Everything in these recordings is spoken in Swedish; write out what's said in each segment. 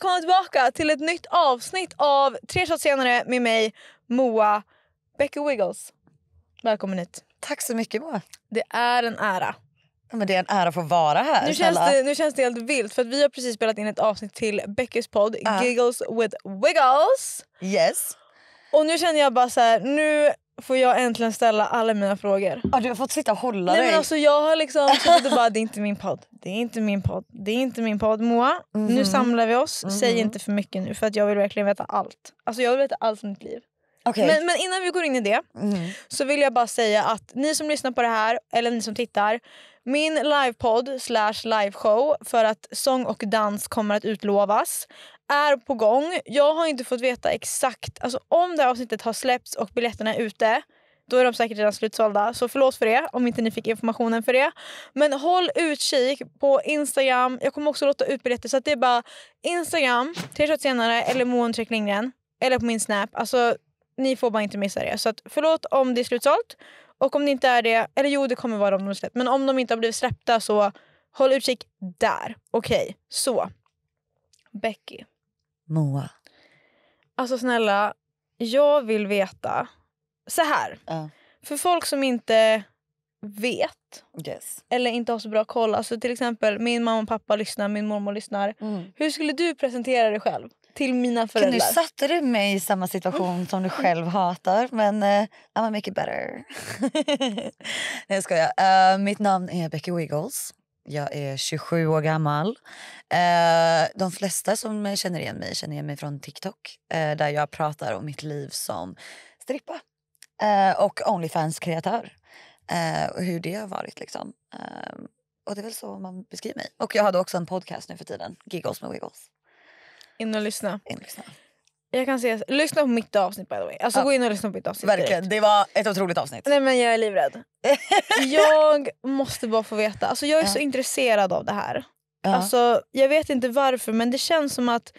välkomna tillbaka till ett nytt avsnitt av Tre shots senare med mig, Moa Becky Wiggles. Välkommen hit. Tack så mycket Moa. Det är en ära. Ja, men det är en ära att få vara här. Nu känns, det, nu känns det helt vilt för vi har precis spelat in ett avsnitt till Beckys podd uh. Giggles with Wiggles. Yes. Och nu känner jag bara så här, nu får jag äntligen ställa alla mina frågor. Ja, du har fått sitta och hålla Nej, dig. Men alltså, jag har liksom suttit och bara, det är inte min podd. Det är inte min podd. Det är inte min podd. Moa, mm. nu mm-hmm. samlar vi oss. Mm. Säg inte för mycket nu för att jag vill verkligen veta allt. Alltså jag vill veta allt om ditt liv. Okay. Men, men, innan vi går in i det mm. så vill jag bara säga att ni som lyssnar på det här, eller ni som tittar. Min livepodd slash liveshow för att sång och dans kommer att utlovas är på gång. Jag har inte fått veta exakt. Alltså, om det här avsnittet har släppts och biljetterna är ute då är de säkert redan slutsålda. Så förlåt för det om inte ni fick informationen för det. Men håll utkik på Instagram. Jag kommer också låta ut biljetter så att det är bara Instagram, tre shot senare eller Moon Lindgren. Eller på min Snap. Alltså ni får bara inte missa det. Så att, förlåt om det är slutsålt. Och om det inte är det, eller jo det kommer vara om de är släppt. Men om de inte har blivit släppta så håll utkik där. Okej, okay. så. Becky. Moa. Alltså snälla, jag vill veta. Så här. Uh. För folk som inte vet yes. eller inte har så bra koll. Alltså till exempel min mamma och pappa lyssnar, min mormor lyssnar. Mm. Hur skulle du presentera dig själv till mina föräldrar? Nu satte du mig i samma situation som du själv hatar men uh, I'm a make it better. Nej jag skojar. Uh, mitt namn är Becky Wiggles. Jag är 27 år gammal. Eh, de flesta som känner igen mig känner igen mig från Tiktok eh, där jag pratar om mitt liv som strippa eh, och Onlyfans-kreatör. och hur det har varit. Liksom. Ehm, och Det är väl så man beskriver mig. Och Jag hade också en podcast nu för tiden, Giggles med Wiggles. In och lyssna. In och lyssna. Jag kan se, lyssna på mitt avsnitt by the way. Alltså, ja. Gå in och lyssna på mitt avsnitt. Verkligen, direkt. det var ett otroligt avsnitt. Nej men jag är livrädd. jag måste bara få veta. Alltså, jag är ja. så intresserad av det här. Ja. Alltså, jag vet inte varför men det känns som att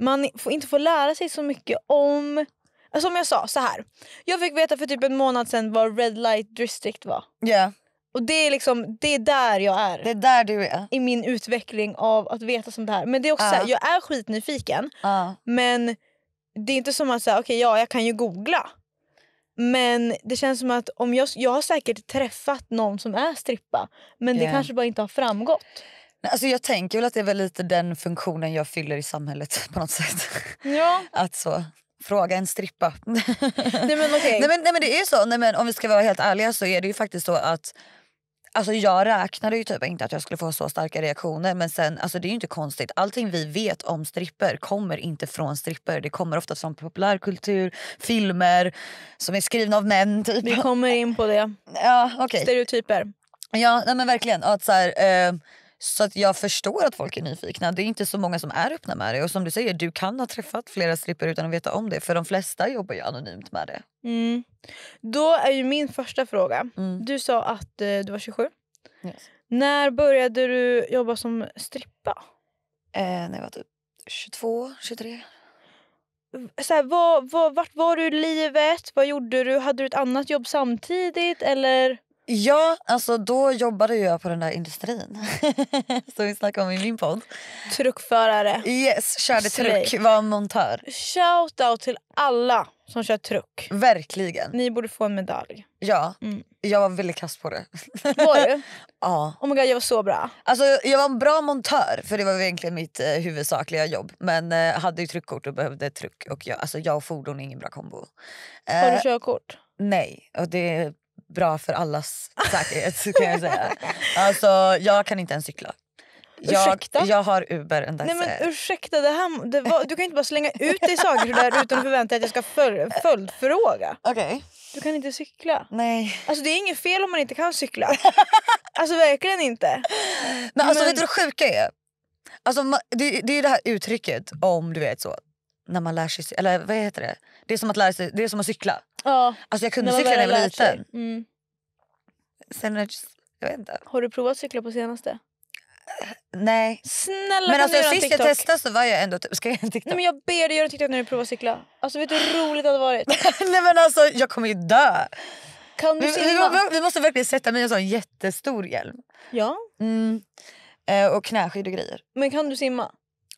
man inte får lära sig så mycket om... Alltså, som jag sa, så här. Jag fick veta för typ en månad sedan vad Red Light District var. Yeah. Och det är, liksom, det är där jag är. Det är där du är. I min utveckling av att veta sånt här. Men det är också uh. här, jag är skitnyfiken. Uh. Men det är inte som att säga, okay, ja jag kan ju googla. Men det känns som att om jag, jag har säkert träffat någon som är strippa men yeah. det kanske bara inte har framgått. Alltså jag tänker väl att det är väl lite den funktionen jag fyller i samhället på något sätt. Ja. Att så, fråga en strippa. nej, men okay. nej, men, nej men det är så, nej, men om vi ska vara helt ärliga så är det ju faktiskt så att Alltså jag räknade ju typ inte att jag skulle få så starka reaktioner men sen, alltså det är ju inte konstigt. Allting vi vet om stripper kommer inte från stripper. Det kommer ofta från populärkultur, filmer som är skrivna av män. Typ. Vi kommer in på det. Ja, okay. Stereotyper. Ja nej men verkligen. Att så här, eh, så att jag förstår att folk är nyfikna. Det är inte så många som är öppna med det. Och som du säger, du kan ha träffat flera stripper utan att veta om det. För de flesta jobbar ju anonymt med det. Mm. Då är ju min första fråga. Mm. Du sa att eh, du var 27. Yes. När började du jobba som strippa? Eh, när jag var typ 22, 23. Så här, vad, vad, vart var du i livet? Vad gjorde du? Hade du ett annat jobb samtidigt? Eller? Ja, alltså då jobbade jag på den där industrin som vi snackade om i min podd. Truckförare. Yes, körde Slay. truck, var montör. Shout out till alla som kör truck. Verkligen. Ni borde få en medalj. Ja, mm. jag var väldigt kass på det. Var du? ja. Oh my God, jag var så bra. Alltså, jag var en bra montör för det var egentligen mitt eh, huvudsakliga jobb. Men eh, hade ju tryckkort och behövde tryck. Och jag, alltså, jag och fordon är ingen bra kombo. Eh, Har du eh, körkort? Nej, och det bra för allas säkerhet kan jag säga. Alltså, jag kan inte ens cykla. Jag, jag har Uber and Nej, men Ursäkta, det här, det var, du kan inte bara slänga ut dig saker där utan att förvänta dig att jag ska föl, följdfråga. Okay. Du kan inte cykla. Nej. Alltså, det är inget fel om man inte kan cykla. alltså verkligen inte. Men, alltså, men... vet du vad det sjuka är? Alltså, det, det är det här uttrycket om du vet så när man lär sig, eller vad heter det? Det är som att lära sig, det är som att cykla. Alltså jag kunde när cykla när jag var liten. Mm. Sen jag, just, jag vet inte. Har du provat cykla på senaste? Nej. Snälla men alltså, sist jag testade så var jag ändå typ- Ska jag göra en TikTok? Nej, men jag ber dig göra en TikTok när du provar cykla. Alltså vet du hur roligt det hade varit? Nej men alltså jag kommer ju dö. Kan du vi, Vi, vi, måste verkligen sätta mig i en sån jättestor hjälm. Ja. Mm. Eh, och knäskydd och grejer. Men kan du simma?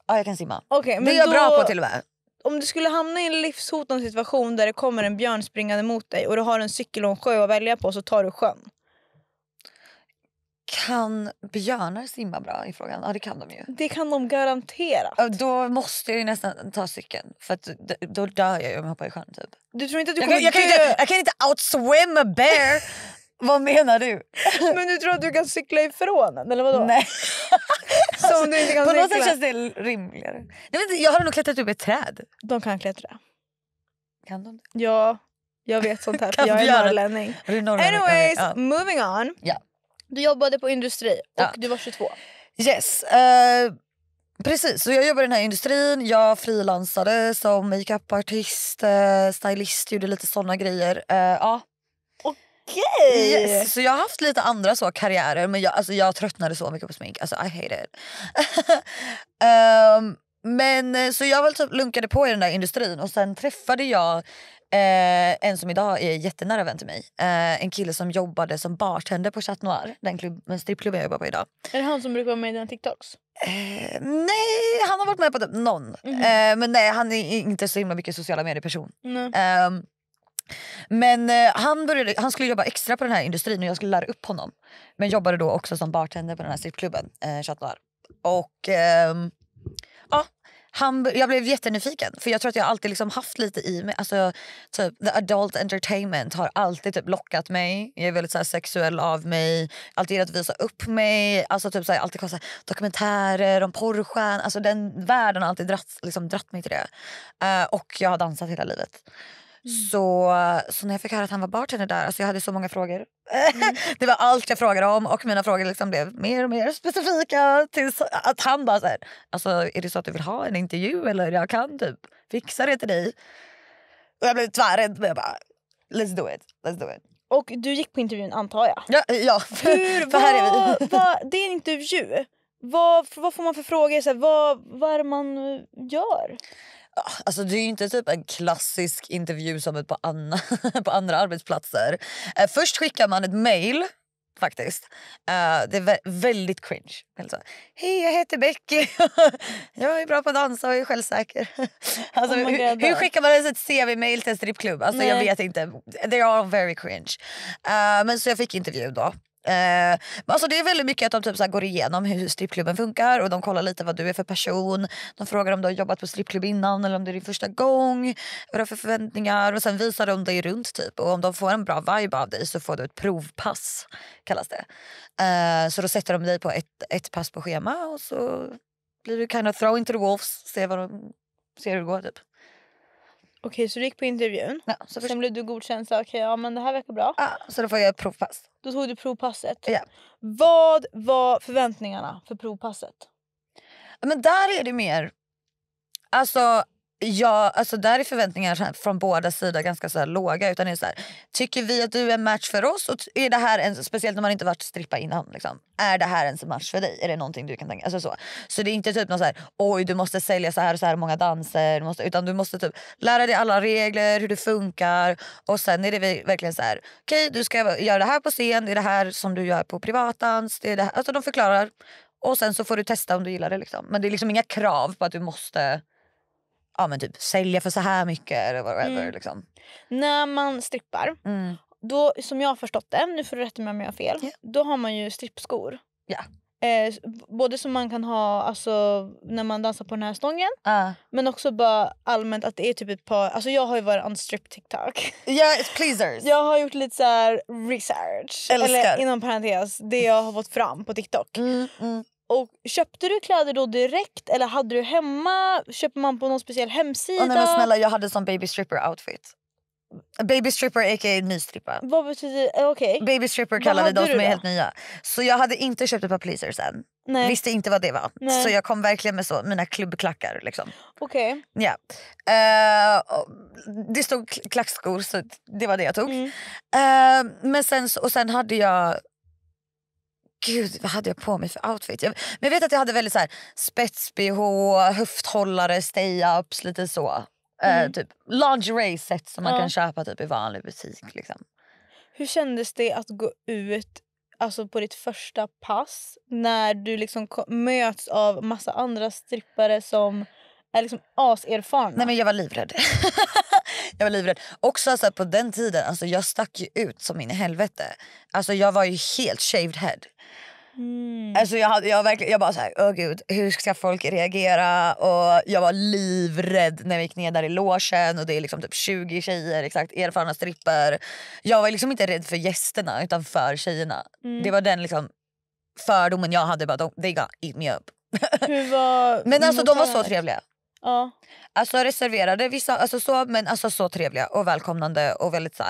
Ja jag kan simma. Okay, men det är jag då... bra på till och med om du skulle hamna i en livshotande situation där det kommer en björn springande mot dig och du har en cykel och en sjö att välja på så tar du sjön. Kan björnar simma bra i frågan? Ja det kan de ju. Det kan de garanterat. Då måste jag nästan ta cykeln för att då dör jag ju om jag hoppar i sjön typ. Du tror inte att du jag kommer kan, jag, kan inte, jag kan inte outswim a bear. Vad menar du? Men du tror att du kan cykla ifrån den? Eller vadå? Nej. Som du inte kan På något sätt känns det rimligare. Nej, men jag har nog klättrat upp ett träd. De kan klättra. Kan de Ja, jag vet sånt här för jag är norrlänning. Är Anyways, ja. moving on. Ja. Du jobbade på industri och ja. du var 22. Yes. Uh, precis, så jag jobbade i den här industrin. Jag frilansade som makeupartist, uh, stylist, gjorde lite såna grejer. Uh, ja. Okej! Okay. Yes. Så jag har haft lite andra så karriärer men jag, alltså, jag tröttnade så mycket på smink. Alltså I hate it. um, men eh, så jag väl typ lunkade på i den där industrin och sen träffade jag eh, en som idag är jättenära vän till mig. Eh, en kille som jobbade som bartender på Chat Noir, den strippklubben jag jobbar på idag. Är det han som brukar vara med i dina TikToks? Eh, nej, han har varit med på typ någon. Mm -hmm. men nej, han är inte så himla mycket sociala medier-person. Mm. Men eh, han, började, han skulle jobba extra på den här industrin och jag skulle lära upp honom. Men jobbade då också som bartender på den här strippklubben, eh, Chat Noir. Och eh, ja, han, jag blev jättenyfiken för jag tror att jag alltid liksom haft lite i mig, alltså typ the adult entertainment har alltid typ lockat mig. Jag är väldigt så här, sexuell av mig, alltid gillat att visa upp mig. Alltså typ så här, alltid så dokumentärer om porrstjärnor, alltså den världen har alltid dratt, liksom, dratt mig till det. Uh, och jag har dansat hela livet. Mm. Så, så när jag fick höra att han var bartender där, alltså jag hade så många frågor. Mm. det var allt jag frågade om och mina frågor liksom blev mer och mer specifika. Tills att han bara så här, alltså, är det så att du vill ha en intervju eller jag kan typ fixa det till dig. Och jag blev tvärrädd men jag bara let's do it, let's do it. Och du gick på intervjun antar jag? Ja, ja. Hur, för här är vi. vad, det är en intervju. Vad, vad får man för frågor? Så här, vad, vad är det man eh, gör? Alltså det är ju inte typ en klassisk intervju som på, anna, på andra arbetsplatser. Eh, först skickar man ett mejl faktiskt. Uh, det är vä väldigt cringe. Alltså, Hej, jag heter Becky. jag är bra på att dansa och är självsäker. alltså, oh hur, hur, skickar man ens ett CV-mail till en strippklubb? Alltså, jag vet inte. They are very cringe. Uh, men så jag fick intervju då. Eh, alltså det är väldigt mycket att de typ så går igenom hur strippklubben funkar och de kollar lite vad du är för person. De frågar om du har jobbat på strippklubb innan eller om det är din första gång. Vad du för förväntningar och sen visar de dig runt typ och om de får en bra vibe av dig så får du ett provpass kallas det. Eh, så då sätter de dig på ett, ett pass på schema och så blir du kind of throw into the wolves, ser, vad de, ser hur det går typ. Okej, så du gick på intervjun. Ja, så först- Sen blev du godkänd så okej, ja men det här verkar bra. ja, så då får jag ett provpass. Då tog du provpasset. Ja. Vad var förväntningarna för provpasset? Men där är det mer... Alltså Ja, alltså där är förväntningarna från båda sidor ganska så låga. Utan det är så här, tycker vi att du är en match för oss? Och är det här en, speciellt när man inte varit strippa innan. Liksom, är det här ens en match för dig? Är det någonting du kan tänka alltså så. så det är inte typ någon så här, oj du måste sälja så här och så här många danser. Du måste, utan du måste typ lära dig alla regler, hur det funkar. Och sen är det verkligen så här, okej okay, du ska göra det här på scen, det är det här som du gör på privatdans. Det är det här. Alltså de förklarar. Och sen så får du testa om du gillar det. Liksom. Men det är liksom inga krav på att du måste ja, men typ, sälja för så här mycket eller whatever. Mm. Liksom. När man strippar, mm. då, som jag har förstått det, nu får du rätta mig om jag har fel, yeah. då har man ju strippskor. Yeah. Eh, både som man kan ha alltså, när man dansar på den här stången uh. men också bara allmänt att det är typ ett par... Alltså jag har ju varit on strip TikTok. Yeah, it's pleasers. Jag har gjort lite så research. Älskar. Eller inom parentes, det jag har fått fram på TikTok. Mm, mm. Och Köpte du kläder då direkt eller hade du hemma? Köper man på någon speciell hemsida? Oh, nej, men snälla, jag hade sån baby stripper outfit. Baby stripper aka nystrippa. Vad betyder eh, okay. Baby stripper kallade de som är helt nya. Så jag hade inte köpt ett par pleasers än. Nej. Visste inte vad det var. Nej. Så jag kom verkligen med så, mina klubbklackar. Liksom. Okej. Okay. Yeah. Uh, det stod klackskor så det var det jag tog. Mm. Uh, men sen, och sen hade jag gud vad hade jag på mig för outfit? Jag, men jag vet att jag hade väldigt så här, spets-bh, höfthållare, stay-ups, lite så. Eh, mm. Eh, typ lingerie-set som man ja. kan köpa typ, i vanlig butik. Liksom. Hur kändes det att gå ut alltså på ditt första pass när du liksom möts av massa andra strippare som är liksom aserfarna? Nej men jag var livrädd. Jag var livrädd. Också alltså på den tiden, alltså jag stack ju ut som in i helvete. Alltså jag var ju helt shaved head. Mm. Alltså jag, hade, jag, verkligen, jag bara såhär, åh gud hur ska folk reagera? Och jag var livrädd när vi gick ner där i låsen och det är liksom typ 20 tjejer, exakt, erfarna stripper. Jag var liksom inte rädd för gästerna utan för tjejerna. Mm. Det var den liksom fördomen jag hade, bara, they got eat me up. Var, Men alltså de var så trevliga. Ja. Alltså reserverade, vissa, alltså så, men alltså så trevliga och välkomnande och väldigt så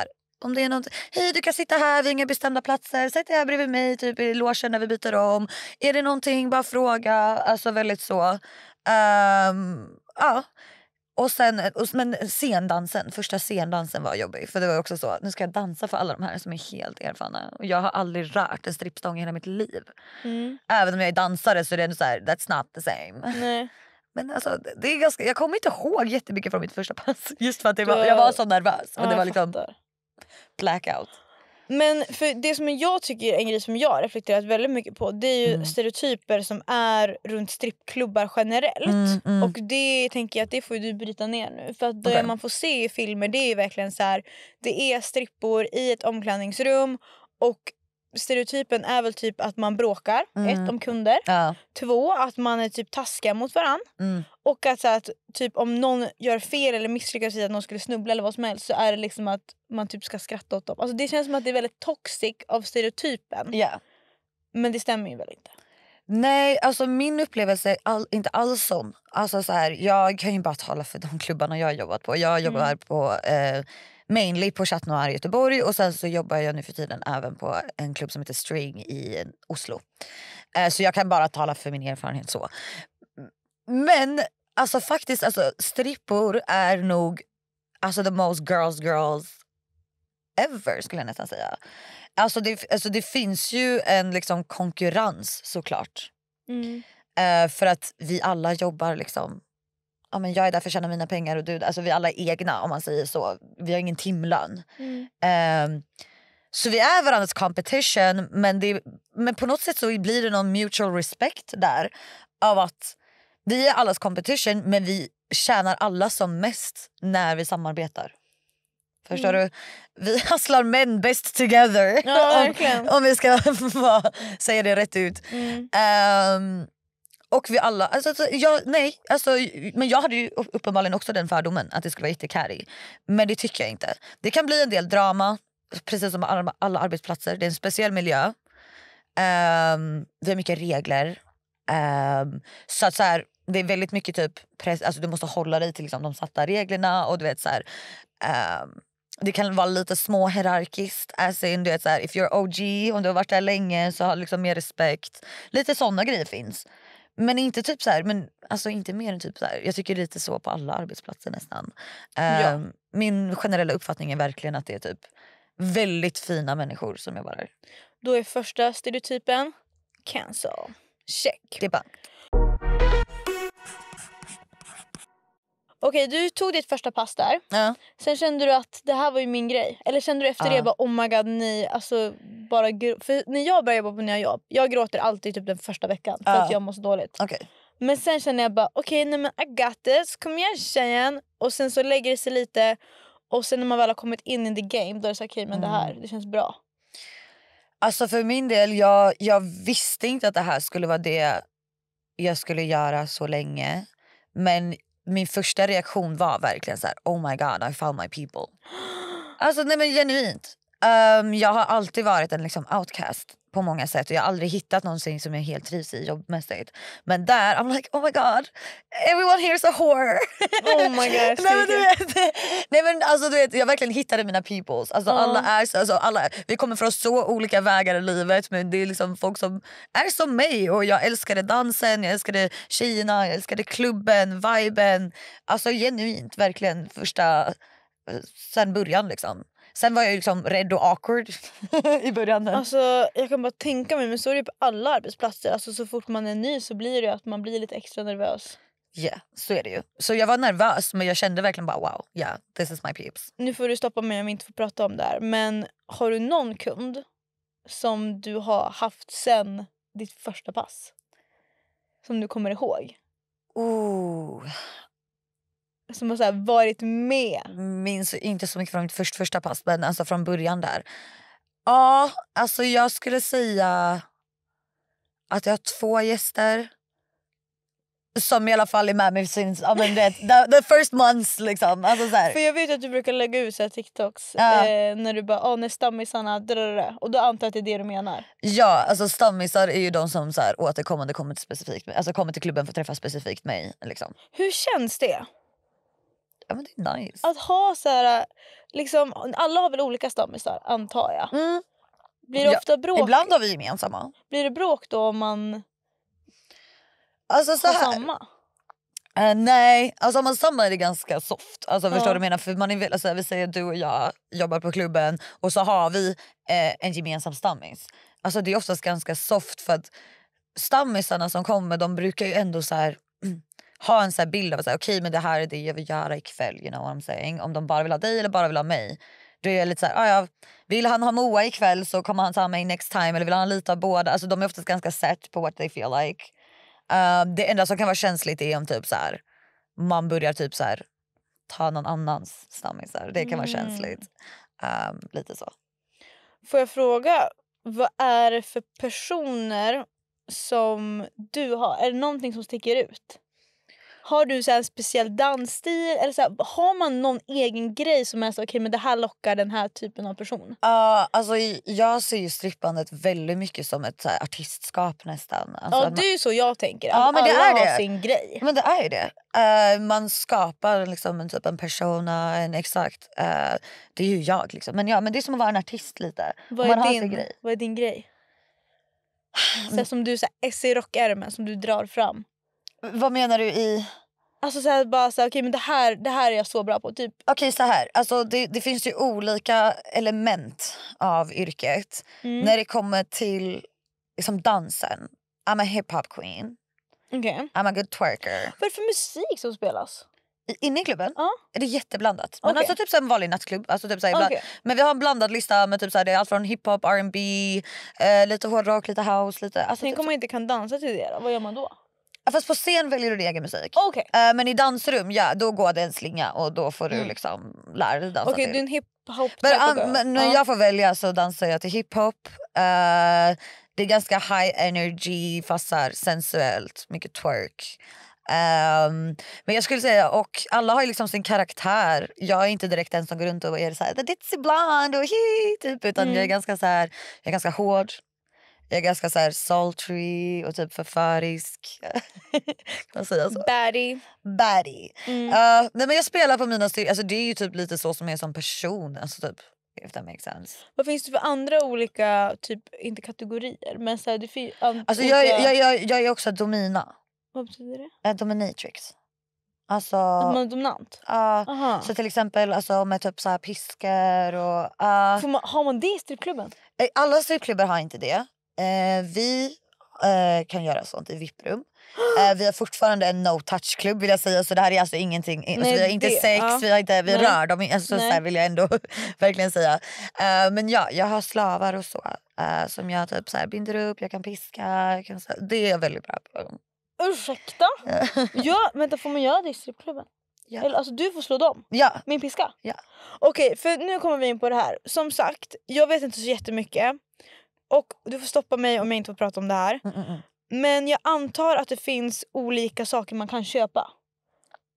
om det är något, hej du kan sitta här, vi har inga bestämda platser, sätt dig här bredvid mig typ i logen när vi byter om. Är det någonting, bara fråga. Alltså väldigt så. Um, ja. Och sen, och, men scendansen, första scendansen var jobbig. För det var också så, nu ska jag dansa för alla de här som är helt erfarna. Och jag har aldrig rört en strippstång i hela mitt liv. Mm. Även om jag är dansare så är det ändå så här, that's not the same. Nej. Men alltså, det är ganska, jag kommer inte ihåg jättemycket från mitt första pass. Just för att det var, jag var så nervös. Ja, det var liksom blackout. Men för det som jag tycker är en grej som jag reflekterat väldigt mycket på det är ju mm. stereotyper som är runt strippklubbar generellt. Mm, mm. Och det tänker jag att det får du bryta ner nu. För att det okay. man får se i filmer det är verkligen så här, det är strippor i ett omklädningsrum och stereotypen är väl typ att man bråkar, mm. ett om kunder, ja. två att man är typ taskiga mot varann mm. och att, så att typ om någon gör fel eller misslyckas i att någon skulle snubbla eller vad som helst så är det liksom att man typ ska skratta åt dem. Alltså det känns som att det är väldigt toxic av stereotypen. Ja. Men det stämmer ju väl inte? Nej, alltså min upplevelse är all, inte alls sån. Alltså så här, jag kan ju bara tala för de klubbarna jag har jobbat på. Jag jobbar mm. på eh, mainly på Chat Noir i Göteborg och sen så jobbar jag nu för tiden även på en klubb som heter String i Oslo. Eh, så jag kan bara tala för min erfarenhet så. Men alltså faktiskt, alltså, strippor är nog alltså, the most girls girls ever skulle jag nästan säga. Alltså det, alltså, det finns ju en liksom, konkurrens såklart. Mm. Uh, för att vi alla jobbar liksom ja, men jag är där för att tjäna mina pengar och du, alltså vi alla är egna om man säger så. Vi har ingen timlön. Mm. Um, så vi är varandras competition men, det, men på något sätt så blir det någon mutual respect där. Av att vi är allas competition men vi tjänar alla som mest när vi samarbetar. Förstår mm. du? Vi hustlar men best together. Ja, om, om, vi ska säga det rätt ut. Mm. Um, och vi alla, alltså, alltså, jag, nej, alltså, men jag hade ju uppenbarligen också den fördomen att det skulle vara jättecarry. Men det tycker jag inte. Det kan bli en del drama, precis som alla, alla arbetsplatser. Det är en speciell miljö. Um, det är mycket regler. Um, så att så här, det är väldigt mycket typ press, alltså du måste hålla dig till liksom, de satta reglerna. och du vet så här, um, Det kan vara lite små hierarkiskt. As in, du vet, så här, if you're OG, om du har varit där länge så har liksom mer respekt. Lite såna grejer finns. Men inte typ så här, men alltså inte mer än typ så här. Jag tycker lite så på alla arbetsplatser nästan. Ja. Ehm, min generella uppfattning är verkligen att det är typ väldigt fina människor som jobbar här. Då är första stereotypen cancel. Check. Det är bara Okej, du tog ditt första pass där. Ja. Sen kände du att det här var ju min grej. Eller kände du efter ja. det bara oh my god, ni alltså bara För när jag börjar jobba på nya jobb, jag gråter alltid typ den första veckan för ja. att jag mår så dåligt. Okay. Men sen känner jag bara okej, okay, nej men I got this, kom igen tjejen. Och sen så lägger det sig lite och sen när man väl har kommit in i the game då är det så okej okay, men mm. det här, mm. det känns bra. Alltså för min del, jag, jag visste inte att det här skulle vara det jag skulle göra så länge. Men min första reaktion var verkligen så här, oh my god I found my people. Alltså nej men genuint. Um, jag har alltid varit en liksom outcast på många sätt och jag har aldrig hittat någonting som jag helt trivs i jobbmässigt. Men där, I'm like oh my god, everyone here is a whore. Oh my god. nej, men du vet, nej men alltså du vet, jag verkligen hittade mina peoples. Alltså, uh. alla är, alltså, alla, vi kommer från så olika vägar i livet men det är liksom folk som är som mig och jag älskade dansen, jag älskade tjejerna, jag älskade klubben, viben. Alltså genuint verkligen första sen början. Liksom. Sen var jag liksom rädd och awkward i början. Alltså, jag kan bara tänka mig, men så är det på alla arbetsplatser. Alltså, så fort man är ny så blir det att man blir lite extra nervös. Ja, yeah, så är det ju. Så jag var nervös men jag kände verkligen bara wow, yeah, this is my peeps. Nu får du stoppa mig om vi inte får prata om det här. Men har du någon kund som du har haft sen ditt första pass? Som du kommer ihåg? Oh, som har så varit med? Minns inte så mycket från mitt först, första pass, men alltså från början där. Ja, alltså jag skulle säga att jag har två gäster som i alla fall är med mig since, ja, men the, the first months. Liksom. Alltså, så här. För jag vet att du brukar lägga ut så här TikToks ja. eh, när du bara oh, när stammisarna och då antar jag att det är det du menar. Ja, alltså stammisar är ju de som så här, återkommande kommer till, specifikt, alltså, kommer till klubben för att träffa specifikt mig. Liksom. Hur känns det? ja, men det är nice. Att ha så här, liksom, alla har väl olika stammisar antar jag. Mm. Blir det ja, ofta bråk? Ibland har vi gemensamma. Blir det bråk då om man alltså, så har här. samma? Uh, nej, alltså om man samma är det ganska soft. Alltså, ja. du menar? För man är, alltså, vi säger att du och jag jobbar på klubben och så har vi eh, en gemensam stammis. Alltså, det är oftast ganska soft för att stammisarna som kommer de brukar ju ändå så här, ha en så bild av att okej okay, men det här är det jag vill göra ikväll. You know what I'm saying? Om de bara vill ha dig eller bara vill ha mig. Då är jag lite så här, ah, ja, vill han ha Moa ikväll så kommer han ta mig next time. Eller vill han lite av båda. Alltså, de är oftast ganska set på what they feel like. Uh, det enda som kan vara känsligt är om typ så här, man börjar typ så här, ta någon annans stammisar. Det kan vara mm. känsligt. Um, lite så. Får jag fråga, vad är det för personer som du har? Är det någonting som sticker ut? Har du så en speciell dansstil? Eller så här, har man någon egen grej som är så, okay, men det här lockar den här typen av person? Uh, alltså, jag ser ju strippandet väldigt mycket som ett så här, artistskap nästan. Alltså, ja, man... det är ju så jag tänker. Ja, men det är det. har sin grej. Men det är det. Uh, man skapar liksom en, typ, en persona, en exakt. Uh, det är ju jag. Liksom. Men, ja, men det är som att vara en artist lite. Vad, är din, vad är din grej? Ah, så som du, så här, SE rockärmen som du drar fram. Vad menar du i... Alltså så här, bara så här, okay, men det här, det här är jag så bra på. Typ. Okej okay, så här, alltså det, det, finns ju olika element av yrket. Mm. När det kommer till liksom dansen. I'm a hiphop queen. Okay. I'm a good twerker. Vad är det för musik som spelas? Inne i klubben uh. är det jätteblandat. Men okay. alltså typ så en vanlig nattklubb. Alltså typ så okay. Men vi har en blandad lista med typ så här, det är allt från hiphop, R&B, eh, lite hårdrock, lite house. Lite, alltså Tänk typ om man inte kan dansa till det då? Vad gör man då? Fast på scen väljer du din egen musik. Okay. Eh, men i dansrum ja, då går det en slinga och då får du mm. liksom lära dig dansa okay, till. Du är en hiphop men, uh, men när jag får välja så dansar jag till hiphop. Uh, det är ganska high energy, fast här, sensuellt, mycket twerk. Um, men jag skulle säga, och alla har liksom sin karaktär. Jag är inte direkt den som går runt och är så här, the ditzy blonde och hi, typ, utan mm. jag är mm. ganska så här, jag är ganska hård, jag är ganska så här sultry och typ förförisk. kan man säga så? Baddy. Batty. Mm. Uh, men jag spelar på mina styrkor. Alltså det är ju typ lite så som jag är som person. Alltså typ, if that makes sense. Vad finns det för andra olika, typ inte kategorier men så här, det finns Alltså olika... jag, jag, jag, jag är också domina. Vad betyder det? Uh, dominatrix. Alltså, att man är dominant? Ja. Uh, så till exempel alltså, med typ så här piskor och... Uh, man, har man det i strippklubben? Eh, alla strippklubbar har inte det. Eh, vi eh, kan göra sånt i VIP-rum. Eh, vi har fortfarande en no-touch-klubb vill jag säga. Så det här är alltså ingenting. Nej, alltså, vi har inte det, sex, ja. vi, har inte, vi rör dem alltså, Nej. så vill jag ändå verkligen säga. Eh, men ja, jag har slavar och så. Eh, som jag typ så här, binder upp, jag kan piska. Jag kan, så det är jag väldigt bra på. Ursäkta? ja, vänta, får man göra det i strippklubben? Ja. Eller, alltså, du får slå dem? Ja. Min piska? Ja. Okej, okay, för nu kommer vi in på det här. Som sagt, jag vet inte så jättemycket. Och du får stoppa mig om jag inte får prata om det här. Mm, mm, mm, Men jag antar att det finns olika saker man kan köpa.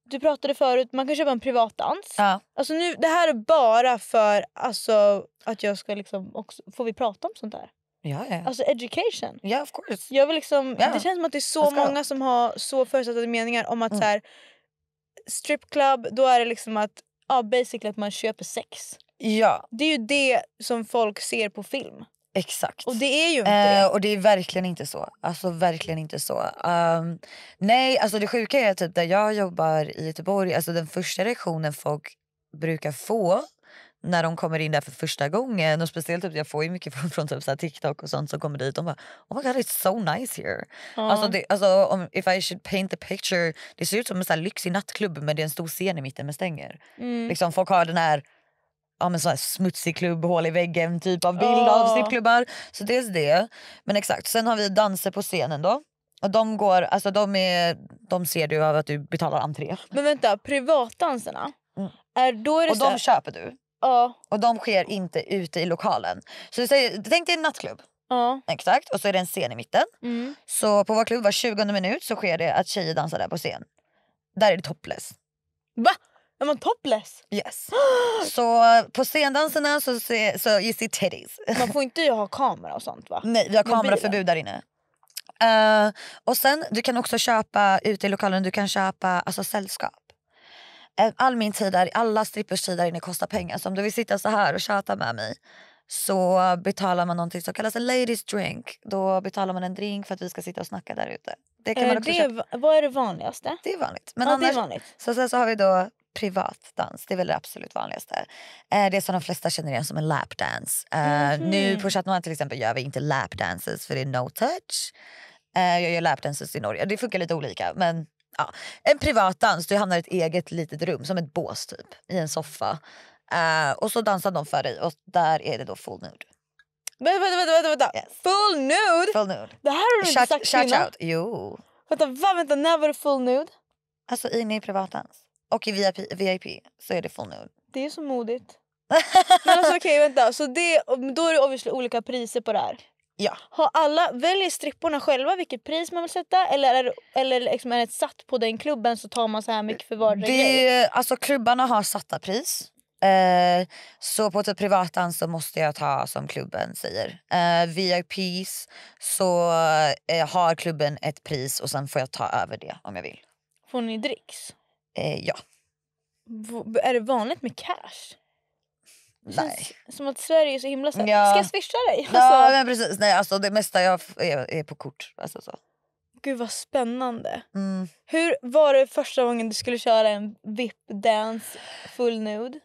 Du pratade förut, man kan köpa en privatdans. Ja. Alltså nu, det här är bara för alltså, att jag ska liksom... Också, får vi prata om sånt här? Ja, ja. Alltså education. Ja, of course. Jag vill liksom, yeah. Det känns som att det är så många som har så förutsättade meningar om att mm. så här, stripclub, då är det liksom att ja, basically att man köper sex. Ja. Det är ju det som folk ser på film. Exakt. Och det är ju inte Eh, och det är verkligen inte så. Alltså verkligen inte så. Um, nej, alltså det sjuka är typ där jag jobbar i Göteborg, alltså den första reaktionen folk brukar få när de kommer in där för första gången och speciellt typ, jag får ju mycket från, från typ, så TikTok och sånt som kommer dit. De bara oh my god it's so nice here. Mm. Alltså, det, alltså om, if I should paint the picture. Det ser ut som en så lyxig nattklubb men det är en stor scen i mitten med stänger. Mm. Liksom, folk har den här ja, men så här smutsig klubb, hål i väggen typ av bild oh. av strippklubbar. Så dels det. Men exakt, sen har vi danser på scenen då. Och de går, alltså de, är, de ser du av att du betalar entré. Men vänta, privatdanserna? Mm. Är, då är det och de köper du. Ja. Och de sker inte ute i lokalen. Så du säger, tänk dig en nattklubb. Ja. Exakt, och så är det en scen i mitten. Mm. Så på vår klubb var 20 minut så sker det att tjejer dansar där på scen. Där är det topless. Va? Är man topless? Yes. så på scendanserna så, se, så you see titties. man får inte ha kamera och sånt va? Nej, vi har kameraförbud där inne. Uh, och sen du kan också köpa ute i lokalen, du kan köpa alltså, sällskap. Eh, all min tid där, alla strippers tid där inne kostar pengar. Så om du vill sitta så här och tjata med mig så betalar man någonting som kallas en ladies drink. Då betalar man en drink för att vi ska sitta och snacka där ute. Det kan man eh, också det, köpa. Vad är det vanligaste? Det är vanligt. Men ja, annars, är vanligt. Så sen så har vi då privat dans. Det är väl det absolut vanligaste. Eh, det som de flesta känner igen som en lapdance. Eh, mm -hmm. Nu mhm. på Chatnoa till exempel gör vi inte lapdances för det är no touch. Eh, jag gör lapdances i Norge. Det funkar lite olika. Men ja. En privat dans, du hamnar i ett eget litet rum som ett bås typ. I en soffa. Eh, och så dansar de för dig och där är det då full nude. Vänta, vänta, vänta, vänta. Yes. Full, nude? full nude? Det här har du inte sagt shout, innan. out. Jo. Vänta, va? vänta, när var det full nude? Alltså inne i privatdans och i VIP, VIP så är det full nude. Det är så modigt. Men alltså okej okay, vänta, så det, då är det obviously olika priser på det här? Ja. Har alla, väljer stripporna själva vilket pris man vill sätta eller är, eller liksom är det satt på den klubben så tar man så här mycket för vardera grej? Alltså klubbarna har satta pris. Eh, så på typ privatan så måste jag ta som klubben säger. Eh, VIPs så eh, har klubben ett pris och sen får jag ta över det om jag vill. Får ni dricks? Eh, ja. V- är det vanligt med cash? Nej. Som att Sverige är så himla så ja. ska jag swisha dig? Alltså. Ja, men precis. Nej, alltså, det mesta jag är, är på kort. Alltså, så. Gud vad spännande. Mm. Hur var det första gången du skulle köra en VIP-dance full nude?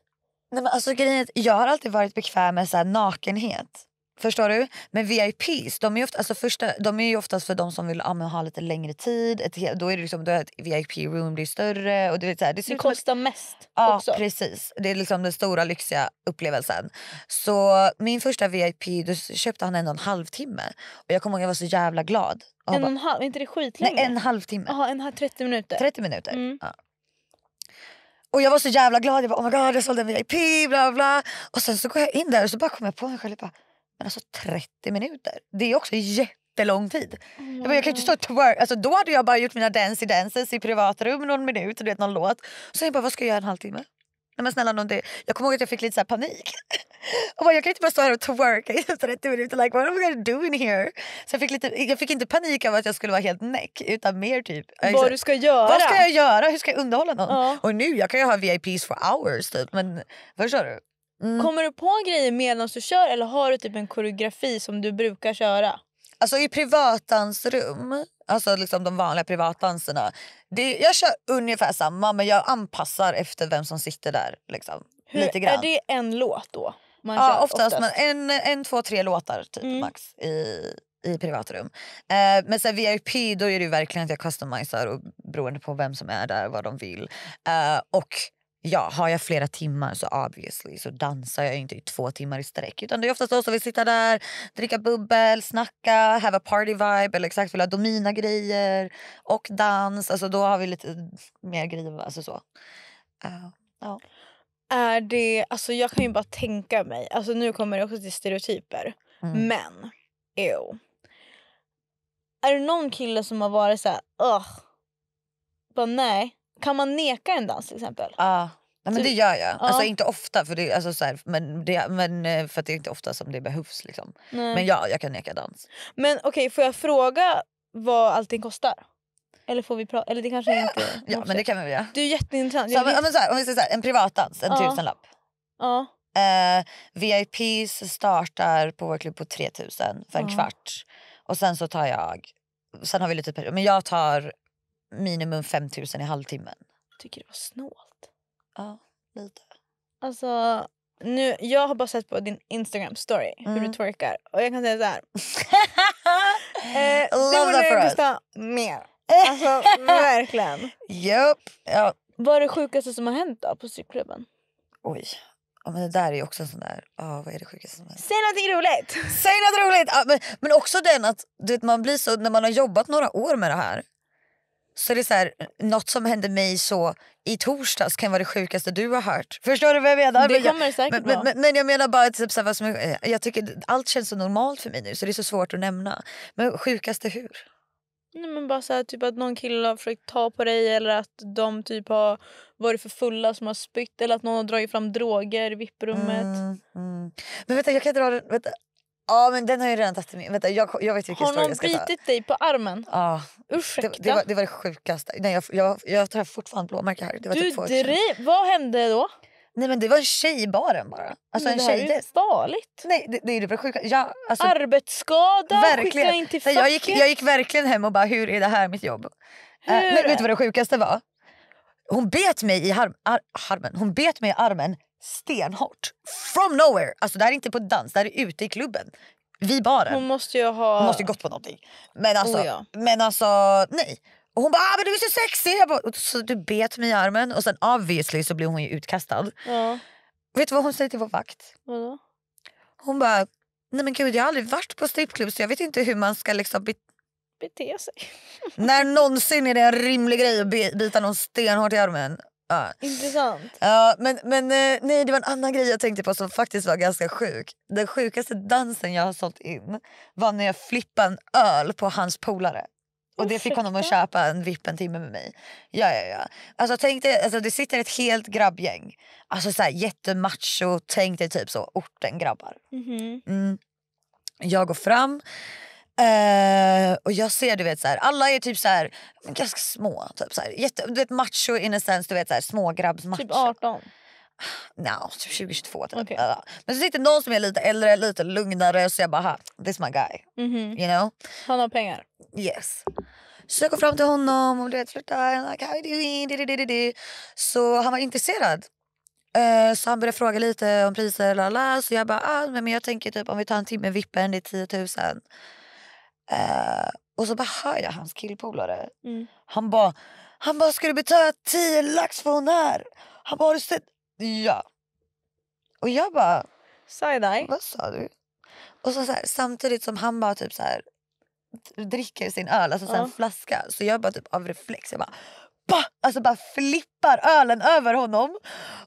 Nej, men alltså, grejen, jag har alltid varit bekväm med så här, nakenhet. Förstår du? Men VIPs, de är, ofta, alltså oftast för de som vill ah, ha lite längre tid. Ett, då är det liksom, då är ett VIP-room blir större. Och du så här, det, det kostar man... mest ja, också. precis. Det är liksom den stora lyxiga upplevelsen. Så min första VIP, då köpte han ändå en halvtimme. Och jag kommer ihåg att jag var så jävla glad. Och en och en halv, inte det skitlänge? Nej, en halvtimme. Aha, en halv, 30 minuter. 30 minuter, mm. ja. Och jag var så jävla glad. Jag bara, oh my god, jag sålde en VIP, bla bla. Och sen så går jag in där och så bara kommer jag på mig själv. Och bara, men alltså 30 minuter, det är också jättelång tid. Mm. Jag, bara, jag kan inte stå och twerk. Alltså, då hade jag bara gjort mina dancey dances i privatrum någon minut, du vet någon låt. Så jag bara, vad ska jag göra en halvtimme? Nej, men snälla, någon, det, jag kommer ihåg att jag fick lite så panik. Och bara, jag kan inte bara stå här och twerka i 30 minuter. Like, what am I gonna do in here? Så jag fick, lite, jag fick inte panik av att jag skulle vara helt näck utan mer typ... Vad så, du ska göra? Vad ska jag göra? Hur ska jag underhålla någon? Ja. Och nu, jag kan ju ha VIPs for hours typ. Men förstår du? Mm. Kommer du på grejer medan du kör eller har du typ en koreografi som du brukar köra? Alltså i privatdansrum, alltså liksom de vanliga privatdanserna. Det, jag kör ungefär samma men jag anpassar efter vem som sitter där. Liksom. Hur, Lite grann. Är det en låt då? Man ja kör oftast, oftast. en, en, två, tre låtar typ mm. max i, i privatrum. Eh, men sen VIP då är det verkligen att jag customizar och beroende på vem som är där vad de vill. Eh, och Ja, har jag flera timmar så obviously så dansar jag inte i två timmar i sträck. Utan det är oftast de som vill sitta där, dricka bubbel, snacka, have a party vibe eller exakt vill ha domina-grejer och dans. Alltså då har vi lite mer grejer. Alltså så. Uh, ja. Är det, alltså jag kan ju bara tänka mig, alltså nu kommer det också till stereotyper. Mm. Men, ew. Är det någon kille som har varit så här, Ugh. bara nej kan man neka en dans till exempel? Ja. Ja, men typ. det gör jag. Alltså, inte ofta, för det, alltså, så här, men, det, men, eh, för det är inte ofta som det behövs. Liksom. Men ja, jag kan neka dans. Men okej, får jag fråga vad allting kostar? Eller får vi prata? Eller det kanske inte... ja, men det kan vi väl göra. Du är jätteintressant. Så, men, men, så här, om vi säger så här, en privatdans, en ja. tusenlapp. Ja. Eh, VIPs startar på vår klubb på 3000 för en ja. kvart. Och sen så tar jag... Sen har vi lite... Men jag tar minimum 5000 i halvtimmen. Tycker det var snålt. Ja, lite. Alltså, nu, jag har bara sett på din Instagram-story mm. hur du mm. twerkar. Och jag kan säga så här. eh, det borde jag kosta mer. Alltså verkligen. Yep. Ja. Vad är det sjukaste som har hänt då på stripklubben? Oj. Ja, men det där är också en sån där... Oh, vad är det sjukaste som hänt? Säg något roligt! Säg något roligt! Ja, men, men också den att du vet, man blir så, när man har jobbat några år med det här så det är så här, något som hände mig så i torsdags kan vara det sjukaste du har hört. Förstår du vad jag menar? Det kommer det säkert men, men, men jag menar bara typ, så här, vad som, jag tycker allt känns så normalt för mig nu så det är så svårt att nämna. Men sjukaste hur? Nej, men bara så här, typ att någon kille har försökt ta på dig eller att de typ har varit för fulla som har spytt eller att någon har dragit fram droger i vipprummet. Mm, mm. Men vänta, jag kan dra Vänta. Ja men den har jag redan tagit med. Vänta, jag, jag vet vilken Har någon bitit dig på armen? Ja. Ursäkta. Det, det, var, det var det sjukaste. Nej, jag, jag, jag tar fortfarande blåmärke här. Det var du typ drev, vad hände då? Nej men det var en tjej i baren bara. Alltså men en det här är ju farligt. Nej det, det är ju det Jag, alltså, Arbetsskada, verkligen. skicka in till facket. Jag gick, jag gick verkligen hem och bara hur är det här mitt jobb? Eh, hur? Uh, men vet du vad det sjukaste var? Hon bet mig i har, ar, armen. Hon bet mig i armen stenhårt. From nowhere! Alltså det här är inte på dans, det här är ute i klubben. Vid baren. Hon måste ju ha... Hon måste ju gått på någonting. Men alltså, oh, ja. men alltså nej. Och hon bara ah, men du är så sexig! så du bet mig i armen och sen obviously så blev hon ju utkastad. Ja. Vet du vad hon säger till vår vakt? Ja. Hon bara nej men gud jag har aldrig varit på strippklubb så jag vet inte hur man ska liksom be bete sig. När någonsin är det en rimlig grej att bita någon stenhårt i armen? Ja. Intressant. Ja, men, men eh, nej, det var en annan grej jag tänkte på som faktiskt var ganska sjuk. Den sjukaste dansen jag har sålt in var när jag flippade en öl på hans polare. Och det fick honom att köpa en vipp en timme med mig. Ja, ja, ja. Alltså, tänk dig, alltså, det sitter ett helt grabbgäng. Alltså så här, jättemacho, tänk dig typ så, orten grabbar. Mhm. Mm. Jag går fram. Uh, och jag ser du vet så här, alla är typ så här, ganska små. Typ, så här, jätte, du vet macho in a sense, du vet så här, smågrabbsmacho. Typ 18? No, typ 2022. Typ. Okay. Men så sitter någon som är lite äldre, lite lugnare så jag bara ha, this my guy. Mm -hmm. You know? Han har pengar? Yes. Så jag går fram till honom och flörtar. Like, Så han var intresserad. Eh, så han började fråga lite om priser. Lala. Så jag bara ah, men jag tänker typ om vi tar en timme vippen det är 10 000. Eh, och så bara hör jag hans killpolare. Mm. Han bara, han bara ska du betala 10 lax för hon här? Han bara har du sett? Ja. Och jag bara. Vad sa du? Och så, så här, samtidigt som han bara typ så här dricker sin öl, alltså uh. en flaska. Så jag bara typ av reflex, jag bara bah! Alltså bara flippar ölen över honom.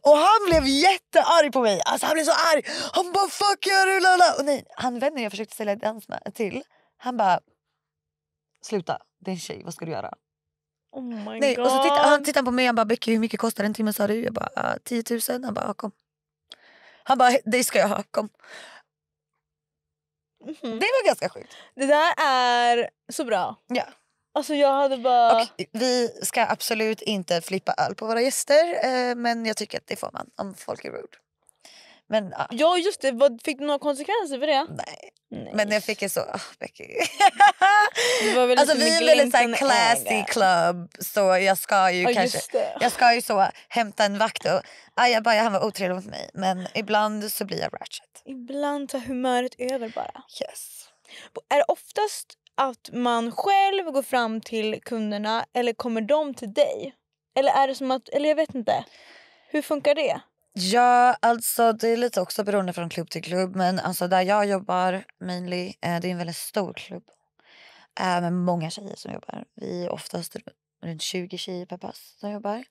Och han blev jättearg på mig. Alltså han blev så arg. Han bara fuck you! Lala. Och nej, han vännen jag försökte sälja dans med, till han bara, sluta, det är en tjej, vad ska du göra? Oh my Nej, God. Och så titt, han tittar på mig och bara, Becky hur mycket kostar en timme sa du? Jag bara, 10 ah, 000. Han bara, ah, kom. Han bara, det ska jag ha, kom. Mm -hmm. Det var ganska sjukt. Det där är så bra. Ja. Alltså jag hade bara... Och vi ska absolut inte flippa öl på våra gäster eh, men jag tycker att det får man om folk är rude. Men, ja. Ah. ja, just det. Vad, fick du några konsekvenser för det? Nej. Nej. Men jag fick en så... Oh, ah, Becky. var alltså, vi är väl en väldigt så classy club, så jag ska ju oh, kanske... Jag ska ju så hämta en vakt och... Aja ah, baja, han var otrevlig mot mig. Men ibland så blir jag ratchet. Ibland tar humöret över bara. Yes. Är det oftast att man själv går fram till kunderna eller kommer de till dig? Eller är det som att... Eller jag vet inte. Hur funkar det? Ja, alltså det är lite också beroende från klubb till klubb. Men alltså där jag jobbar mainly, eh, det är en väldigt stor klubb. Äh, med många tjejer som jobbar. Vi är oftast runt 20 tjejer per pass som jobbar.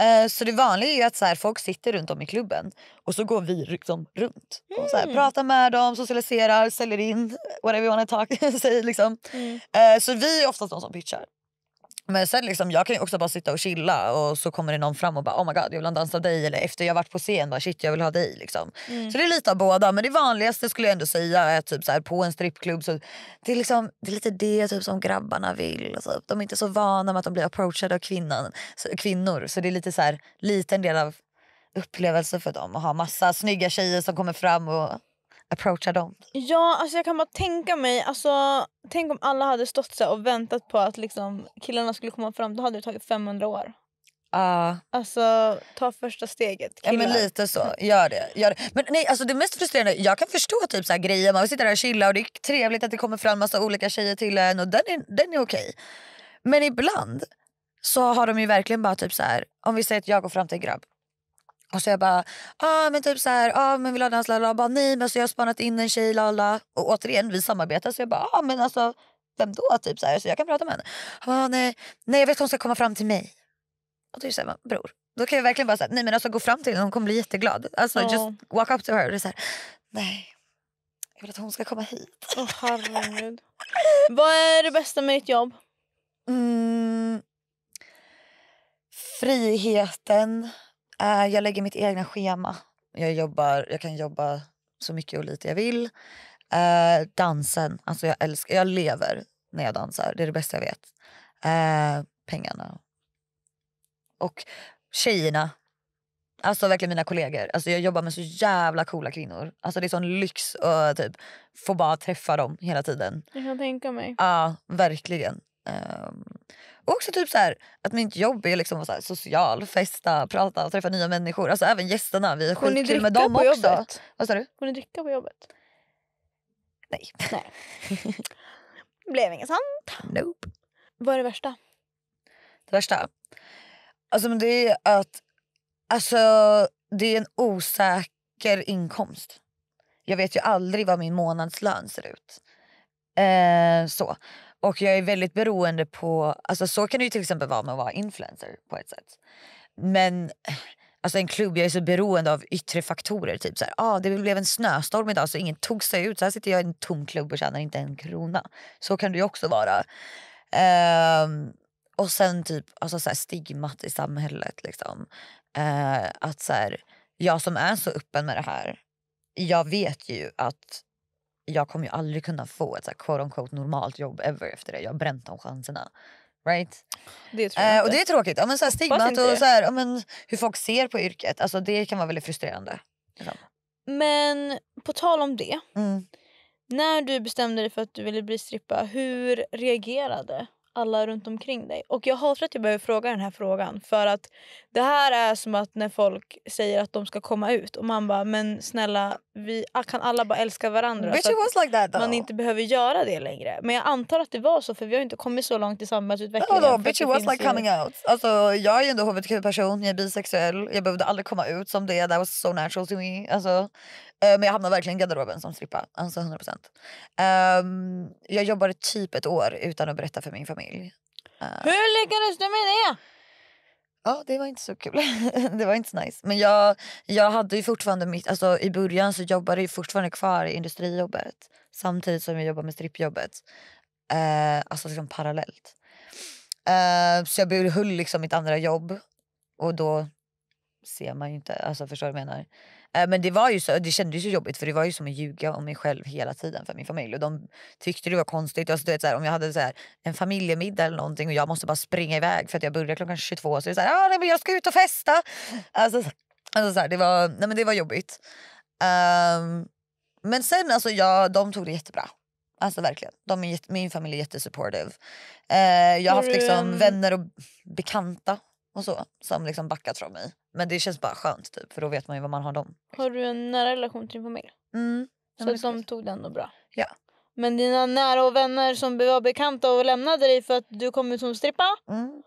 Eh, så det vanliga är att så här, folk sitter runt om i klubben och så går vi liksom runt mm. så här, mm. pratar med dem, socialiserar, säljer in, whatever you wanna talk, liksom. Mm. Eh, så vi är oftast de som pitchar. Men sen liksom, jag kan ju också bara sitta och chilla och så kommer det någon fram och bara oh my god jag vill ha en av dig eller efter jag varit på scen bara shit jag vill ha dig liksom. Mm. Så det är lite av båda men det vanligaste skulle jag ändå säga är typ så här, på en strippklubb det är, liksom, det är lite det typ som grabbarna vill. Typ. De är inte så vana med att de blir approachade av kvinnan, kvinnor så det är lite så här liten del av upplevelsen för dem att ha massa snygga tjejer som kommer fram och approacha dem? Ja, alltså jag kan bara tänka mig, alltså, tänk om alla hade stått så och väntat på att liksom, killarna skulle komma fram, då hade det tagit 500 år. Uh. Alltså, ta första steget. Ja, men lite så. Gör det. Gör det. Men nej, alltså det mest frustrerande, jag kan förstå typ så här grejer. Man sitter där och chilla och det är trevligt att det kommer fram massa olika tjejer till en och den är, den är okej. Men ibland så har de ju verkligen bara typ så här, om vi säger att jag går fram till en grabb och så jag bara, ah, men typ så här, ah, men vill ha dans, lala. Bara, nej men så jag har spanat in en tjej, lala. Och återigen vi samarbetar så jag bara, ah, men alltså vem då? Typ så, här, så jag kan prata med henne. Ah, nej, nej jag vet att hon ska komma fram till mig. Och då är det bror. Då kan jag verkligen bara säga, nej men alltså gå fram till henne, hon kommer bli jätteglad. Alltså oh. just walk up to her. Och det är så här, nej. Jag vill att hon ska komma hit. Åh oh, herregud. Vad är det bästa med ditt jobb? Mm, friheten Uh, jag lägger mitt egna schema. Jag, jobbar, jag kan jobba så mycket och lite jag vill. Uh, dansen, alltså jag älskar, jag lever när jag dansar. Det är det bästa jag vet. Uh, pengarna. Och tjejerna. Alltså verkligen mina kollegor. Alltså jag jobbar med så jävla coola kvinnor. Alltså det är sån lyx att typ, få bara träffa dem hela tiden. Jag kan tänka mig. Ja, verkligen. Ehm, och också typ så här, att mitt jobb är liksom att så här, social, festa, prata träffa nya människor. Alltså även gästerna, vi är skitkul med dem på också. Vad sa du? Får ni dricka på jobbet? Nej. Nej. Blev inget sånt. Nope. Vad är det värsta? Det värsta? Alltså men det är att alltså, det är en osäker inkomst. Jag vet ju aldrig vad min månadslön ser ut. Eh, så. Och jag är väldigt beroende på... Alltså så kan det ju till exempel vara med att vara influencer på ett sätt. Men alltså en klubb, jag är så beroende av yttre faktorer. Typ så här, ah, det blev en snöstorm idag så ingen tog sig ut. Så här sitter jag i en tom klubb och tjänar inte en krona. Så kan det ju också vara. Um, och sen typ alltså så här, stigmat i samhället. Liksom. Uh, att så här, jag som är så öppen med det här, jag vet ju att jag kommer ju aldrig kunna få ett så här, quote unquote normalt jobb ever efter det. Jag har bränt de chanserna. Right? Det eh, och det är tråkigt. Ja, men så här, stigmat och så här, ja, men, hur folk ser på yrket. Alltså, det kan vara väldigt frustrerande. Liksom. Men på tal om det. Mm. När du bestämde dig för att du ville bli strippa, hur reagerade alla runt omkring dig. Och jag hatar att jag behöver fråga den här frågan för att det här är som att när folk säger att de ska komma ut och man bara men snälla vi kan alla bara älska varandra Bitch, så was like that, man inte behöver göra det längre. Men jag antar att det var så för vi har inte kommit så långt i samhällsutvecklingen. No, no, bitch, it was like coming out. Alltså, jag är ändå hbtq-person, jag är bisexuell, jag behövde aldrig komma ut som det. That was so natural to me. Alltså, Eh, men jag hamnade verkligen i garderoben som strippa. Alltså 100%. Um, ehm, jag jobbade typ ett år utan att berätta för min familj. Uh, Hur lyckades du med det? Ja, det var inte så kul. det var inte så nice. Men jag, jag hade ju fortfarande mitt... Alltså, I början så jobbade jag fortfarande kvar i industrijobbet samtidigt som jag jobbade med strippjobbet. Uh, alltså liksom parallellt. Uh, så jag behöll liksom mitt andra jobb och då ser man ju inte... Alltså förstår du vad jag menar? Eh, men det, var ju så, det kändes ju jobbigt för det var ju som att ljuga om mig själv hela tiden för min familj. Och de tyckte det var konstigt. Alltså, du vet, så här, om jag hade så här, en familjemiddag eller någonting och jag måste bara springa iväg för att jag börjar klockan 22 så är det så här, ah, men jag ska ut och festa. Alltså, alltså, så här, det, var, nej, men det var jobbigt. Um, men sen alltså, ja, de tog det jättebra. Alltså verkligen. De är, min familj är jättesupportive. Eh, jag har haft liksom, vänner och bekanta och så som liksom backat från mig. Men det känns bara skönt typ för då vet man ju vad man har dem. Har du en nära relation till din familj? Mm. Så de tog det ändå bra? Ja. Men dina nära och vänner som var bekanta och lämnade dig för att du kom ut som strippa? Mm.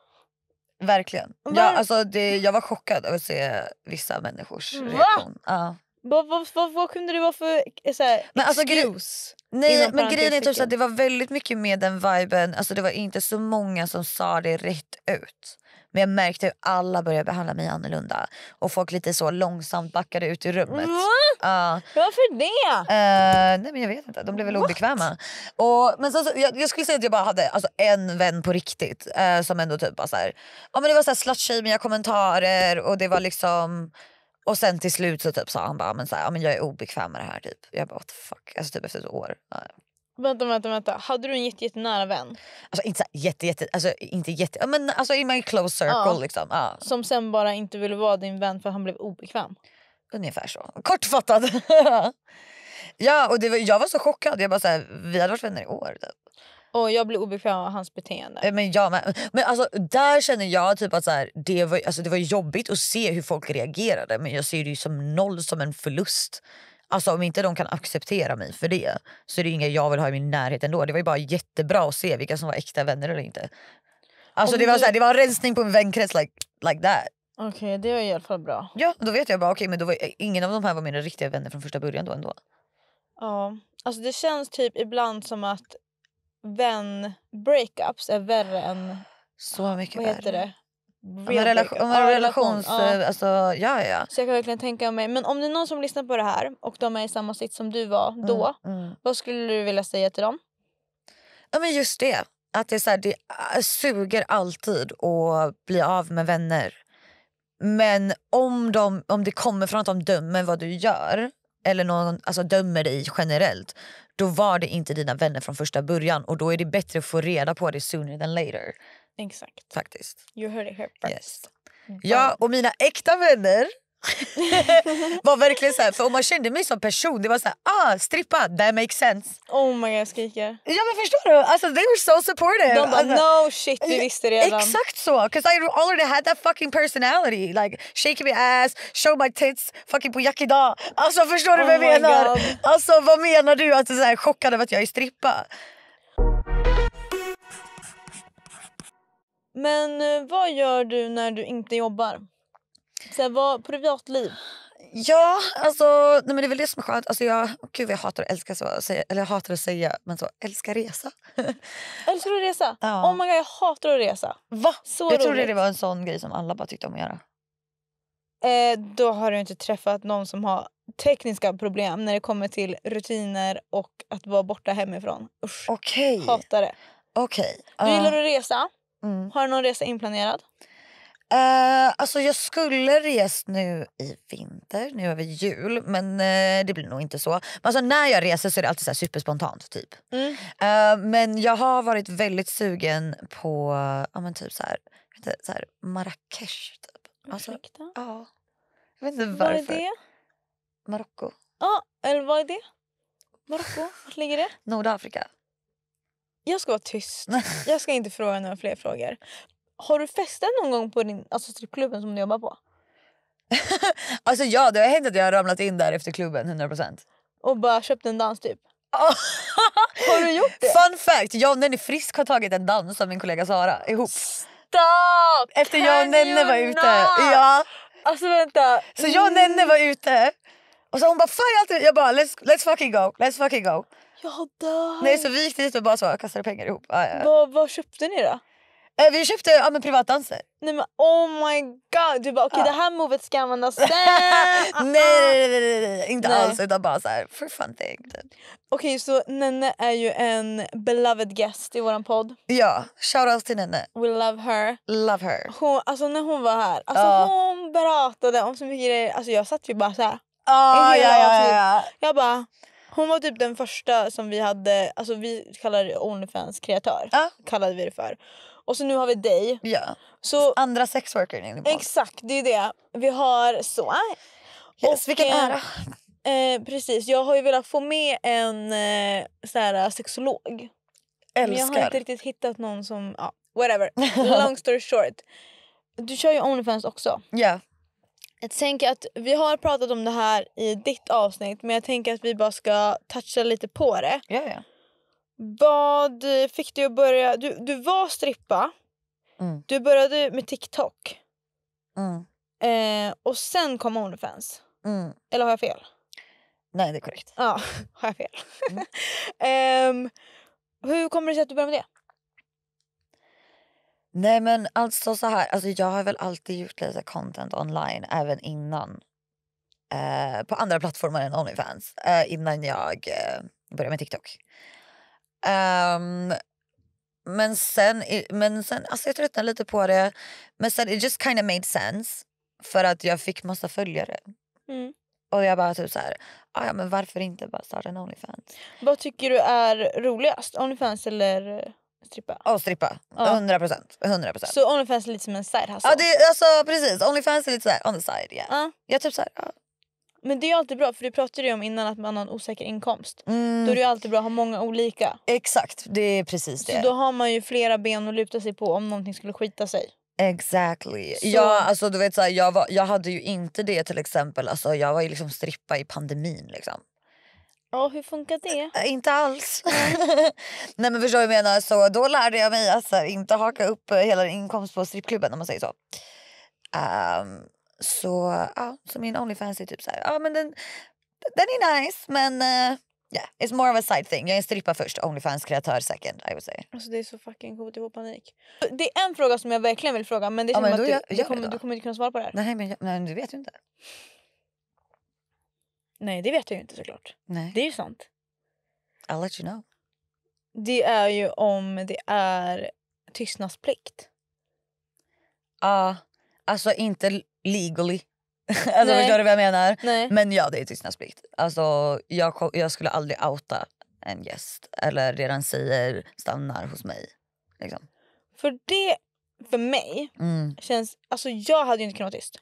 Verkligen. Va? Jag, alltså, det, jag var chockad över att se vissa människors Va? reaktion. Ja. Vad, vad, vad, vad kunde det vara för eh, så här, men alltså, excuse? Nej men grejen är typ att det var väldigt mycket med den viben, alltså, det var inte så många som sa det rätt ut. Men jag märkte hur alla började behandla mig annorlunda. Och folk lite så långsamt backade ut ur rummet. Uh, Varför det? Uh, nej men jag vet inte, de blev väl What? obekväma. Och, men så, så jag, jag, skulle säga att jag bara hade alltså, en vän på riktigt. Uh, som ändå typ bara såhär, ja men det var såhär slutshamea kommentarer och det var liksom och sen till slut så typ sa han bara men så här, ja, men jag är obekväm med det här. Typ. Jag bara what the fuck. Alltså typ efter ett år. Ja, Vänta, vänta, vänta. Hade du en jätte, jätte nära vän? Alltså inte så jätte, jätte, alltså inte jätte, men alltså in my close circle ja. liksom. Ja. Som sen bara inte ville vara din vän för han blev obekväm? Ungefär så. Kortfattat. ja, och det var, jag var så chockad. Jag bara så vi hade varit vänner i år. Typ. Och jag blir obekväm av hans beteende. Men, jag, men, men alltså, där känner jag typ att så här, det, var, alltså, det var jobbigt att se hur folk reagerade men jag ser det som noll som en förlust. Alltså om inte de kan acceptera mig för det så är det inga jag vill ha i min närhet ändå. Det var ju bara jättebra att se vilka som var äkta vänner eller inte. Alltså om det var, så här, det var en rensning på en vänkrets like, like that. Okej, okay, det var i alla fall bra. Ja, då vet jag bara okej okay, men då var, eh, ingen av de här var mina riktiga vänner från första början då ändå. Ja, alltså det känns typ ibland som att vän breakups är värre än... Så mycket vad heter värre. Det? om en, relation, en relations... Ja. Alltså, ja, ja, Så jag kan verkligen tänka mig. Men om det är någon som lyssnar på det här och de är i samma sitt som du var mm, då. Mm. Vad skulle du vilja säga till dem? Ja, men just det. Att det, är så här, det suger alltid att bli av med vänner. Men om, de, om det kommer från att de dömer vad du gör eller någon alltså, dömer dig generellt då var det inte dina vänner från första början och då är det bättre att få reda på det sooner than later. Exakt. Faktiskt. You heard it here first. Yes. Mm. Ja, och mina äkta vänner var verkligen så här, för om man kände mig som person, det var så här, ah strippa, that makes sense. Oh my god jag skriker. Ja men förstår du? Alltså they were so supportive. De bara alltså, no shit vi visste redan. Exakt så, cause I already had that fucking personality. Like shaking my ass, show my tits, fucking på Yakida. Alltså förstår du oh vad jag oh menar? God. Alltså vad menar du? Alltså så här, chockad över att jag är strippa. Men eh, vad gör du när du inte jobbar? Så här, vad, privatliv? Ja, alltså, nej men det är väl det som är skönt. Alltså jag, gud, jag hatar att så, säga, eller jag hatar att säga, men så, älska resa. älskar du att resa? Ja. Oh my God, jag hatar att resa. Va? Så jag trodde det var en sån grej som alla bara tyckte om att göra. Eh, då har du inte träffat någon som har tekniska problem när det kommer till rutiner och att vara borta hemifrån. Usch. Okay. Hatar det. Okay. Uh. Du gillar att resa. Mm. Har du någon resa inplanerad? Uh, alltså jag skulle rest nu i vinter, nu över jul, men uh, det blir nog inte så. Men alltså när jag reser så är det alltid så superspontant. typ. Mm. Uh, men jag har varit väldigt sugen på ja, men typ så här, inte, så här Marrakesh. Typ. Alltså, Ursäkta? Ja. Jag vet inte varför. Var är det? Marocko. Ja, ah, eller vad är det? Marocko, vart ligger det? Nordafrika. Jag ska vara tyst. Jag ska inte fråga några fler frågor. Har du festat någon gång på din, alltså strippklubben som du jobbar på? alltså ja, det har hänt att jag har ramlat in där efter klubben 100%. Och bara köpt en dans typ? har du gjort det? Fun fact! Jag och Nenny Frisk har tagit en dans av min kollega Sara ihop. Stop! Efter Can jag och Nenne var ute. Ja. Alltså vänta. Så jag och Nenne var ute och så hon bara fan jag, jag bara let's, let's fucking go, let's fucking go. Jag dör. Nej så vi gick dit och bara så, kastade pengar ihop. Ah, ja. Vad, vad köpte ni då? Eh, vi köpte ja, men privatdanser. Nej men oh my god. Du bara okej okay, det här movet ska användas sen. nej, nej, nej, nej, nej, inte nej. alls utan bara så här for fun thing. Typ. Okej okay, så Nenne är ju en beloved guest i våran podd. Ja, shoutout till Nenne. We love her. Love her. Hon, alltså när hon var här, alltså uh. hon pratade om så mycket grejer. Alltså jag satt ju bara så här. Uh, ja, ja, ja, ja. Jag bara hon var typ den första som vi hade, alltså vi kallade det Onlyfans kreatör. Ja. Kallade vi det för. Och så nu har vi dig. Ja. Så, Andra sexworkern in Exakt, det är det. Vi har så. Yes, och, vilken ära. Eh, eh, precis, jag har ju velat få med en eh, så här, sexolog. Älskar. Men jag har inte riktigt hittat någon som, ja, whatever. Long story short. Du kör ju Onlyfans också. Ja. Yeah. Jag tänker att vi har pratat om det här i ditt avsnitt men jag tänker att vi bara ska toucha lite på det. Ja, ja. Vad fick du att börja... Du, du var strippa. Mm. Du började med TikTok. Mm. Eh, och sen kom Onlyfans. Mm. Eller har jag fel? Nej, det är korrekt. Ja, har jag fel? um, hur kommer det sig att du började med det? Nej men alltså så här, alltså jag har väl alltid gjort lite content online även innan. Eh, på andra plattformar än Onlyfans. Eh, innan jag eh, började med TikTok. Um, men sen, men sen alltså jag tröttnade lite på det. Men sen it just kind of made sense. För att jag fick massa följare. Mm. Och jag bara typ så här, ah, ja men varför inte bara starta en Onlyfans? Vad tycker du är roligast? Onlyfans eller Strippa? Ja, strippa. Ja. 100 procent. Så Onlyfans är lite som en side hustle? Ja, det är, alltså, precis. Onlyfans är lite så on the side. Yeah. Ja. typ så här, ja. Men det är alltid bra, för du pratade ju om innan att man har en osäker inkomst. Mm. Då är det alltid bra att ha många olika. Exakt, det är precis det. Så då har man ju flera ben att luta sig på om någonting skulle skita sig. Exactly. Så. Ja, alltså, du vet, så här, jag, var, jag hade ju inte det till exempel. Alltså, jag var ju liksom strippa i pandemin. Liksom. Ja, hur funkar det? Äh, inte alls. Nej men förstår du vad jag menar? Så då lärde jag mig att alltså, inte haka upp eh, hela din inkomst på strippklubben om man säger så. Um, så, ja, så min Onlyfans är typ såhär, här, ja men den, den är nice men uh, yeah, it's more of a side thing. Jag är en strippa först, Onlyfans-kreatör second I would say. Alltså det är så fucking coolt, jag får panik. Det är en fråga som jag verkligen vill fråga men det känns ja, som att du, jag, du, kommer, du kommer inte kunna svara på det här. Nej men, jag, nej, du vet ju inte. Nej, det vet jag ju inte såklart. Nej. Det är ju sant. I'll let you know. Det är ju om det är tystnadsplikt. Ja, uh, alltså inte legally. alltså, Förstår du vad jag menar? Nej. Men ja, det är tystnadsplikt. Alltså, jag, jag skulle aldrig outa en gäst eller redan säger stannar hos mig. Liksom. För det, för mig, mm. känns... Alltså jag hade ju inte kunnat vara tyst.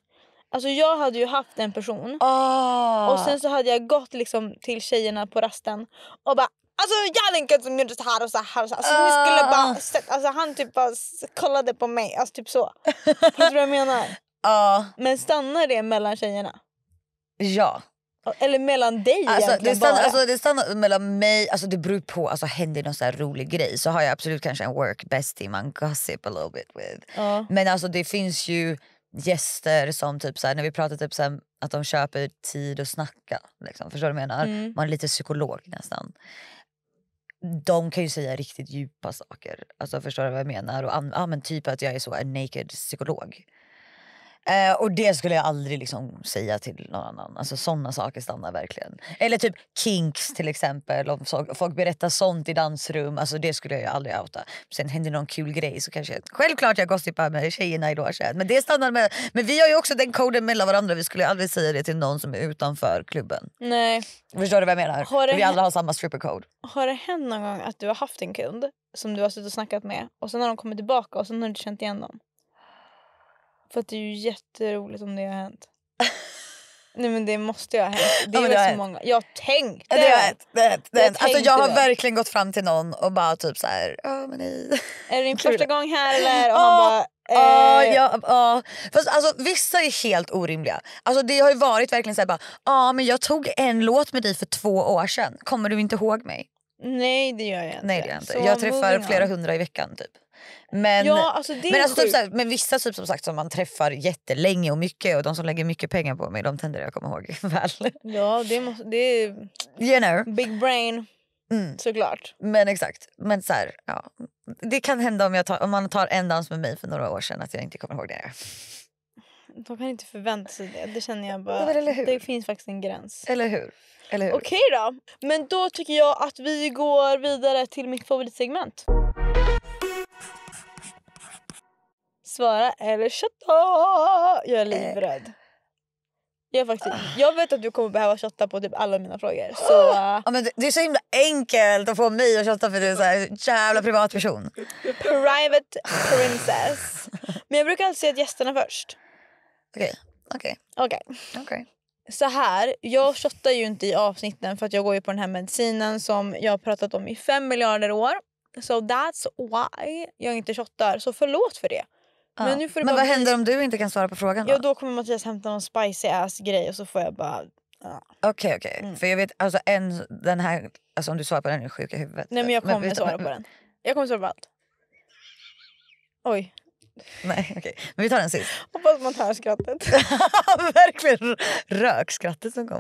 Alltså jag hade ju haft en person oh. och sen så hade jag gått liksom till tjejerna på rasten och bara Alltså Jalenka som gjorde så här och så här. Och så här. Alltså, uh. skulle bara, sett, alltså, han typ bara kollade på mig. Alltså typ så. Förstår du vad jag menar? Uh. Men stannar det mellan tjejerna? Ja. Eller mellan dig alltså, det stannar, bara. Alltså, det stannar mellan mig, alltså det beror på, alltså händer någon så rolig grej så har jag absolut kanske en work bestie man gossip a little bit with. Uh. Men alltså det finns ju gäster som typ så här, när vi pratar typ så här, att de köper tid att snacka. Liksom, förstår du vad jag menar? Mm. Man är lite psykolog nästan. De kan ju säga riktigt djupa saker. Alltså, förstår du vad jag menar? Och, ja, men typ att jag är så en naked psykolog. Eh, och det skulle jag aldrig liksom säga till någon annan. Alltså sådana saker stannar verkligen. Eller typ kinks till exempel. Om folk berättar sånt i dansrum. Alltså det skulle jag aldrig outa. Sen hände någon kul grej så kanske... självklart jag gossipar med tjejerna i logen. Men det stannar med... Men vi har ju också den koden mellan varandra. Vi skulle aldrig säga det till någon som är utanför klubben. Nej. Förstår du vad jag menar? Har Vi alla har samma code. Har det hänt någon gång att du har haft en kund som du har suttit och snackat med och sen har de kommit tillbaka och sen har du känt igen dem? För att det är ju jätteroligt om det har hänt. Nej men det måste ju ha hänt. Det är ja, väl så hänt. många. Jag tänkte! Det har hänt. Det har hänt. Det har hänt. Alltså, jag har det. verkligen gått fram till någon och bara typ så här... Oh, men nej. Är det din första gång här eller? Och oh, han bara... Eh. Oh, ja, oh. Fast, alltså, vissa är helt orimliga. Alltså, det har ju varit verkligen så här bara, ah, men jag tog en låt med dig för två år sedan. Kommer du inte ihåg mig? Nej det gör jag inte. Nej, det gör jag, inte. jag träffar flera hundra i veckan typ. Men, ja, alltså men, alltså, typ, såhär, men vissa typ, som sagt som man träffar jättelänge och mycket och de som lägger mycket pengar på mig de tänder jag komma ihåg väl. Ja det, måste, det är you know. big brain. Mm. Såklart. Men exakt. Men så ja. Det kan hända om, jag tar, om man tar en dans med mig för några år sedan att jag inte kommer ihåg det. De kan inte förvänta sig det. Det känner jag bara. Ja, det finns faktiskt en gräns. Eller hur? Eller hur? Okej då. Men då tycker jag att vi går vidare till mitt favoritsegment. Svara eller chatta. Jag är eh. livrädd. Jag, faktiskt, ah. jag vet att du kommer behöva chatta på typ alla mina frågor. Så... Ja, men det, är så himla enkelt att få mig att chatta för du är så här, jävla privat person. Private princess. Men jag brukar alltid säga att gästerna först. Okej. Okay. Okay. Okay. Så här, jag chattar ju inte i avsnitten för att jag går ju på den här medicinen som jag har pratat om i fem miljarder år. So that's why jag inte chattar. Så förlåt för det. Ja. Men, nu får det men vad bli... händer om du inte kan svara på frågan? Då? Ja, då kommer Mattias hämta någon spicy ass grej och så får jag bara... Ja. Okej, okay, okej. Okay. Mm. För jag vet, alltså en, den här... Alltså om du svarar på den är du sjuk i huvudet. Nej men jag kommer men, vet, svara på den. Jag kommer svara på allt. Oj. Nej, okej. Okay. Men vi tar den sist. Hoppas man hör skrattet. Verkligen rökskrattet som kom.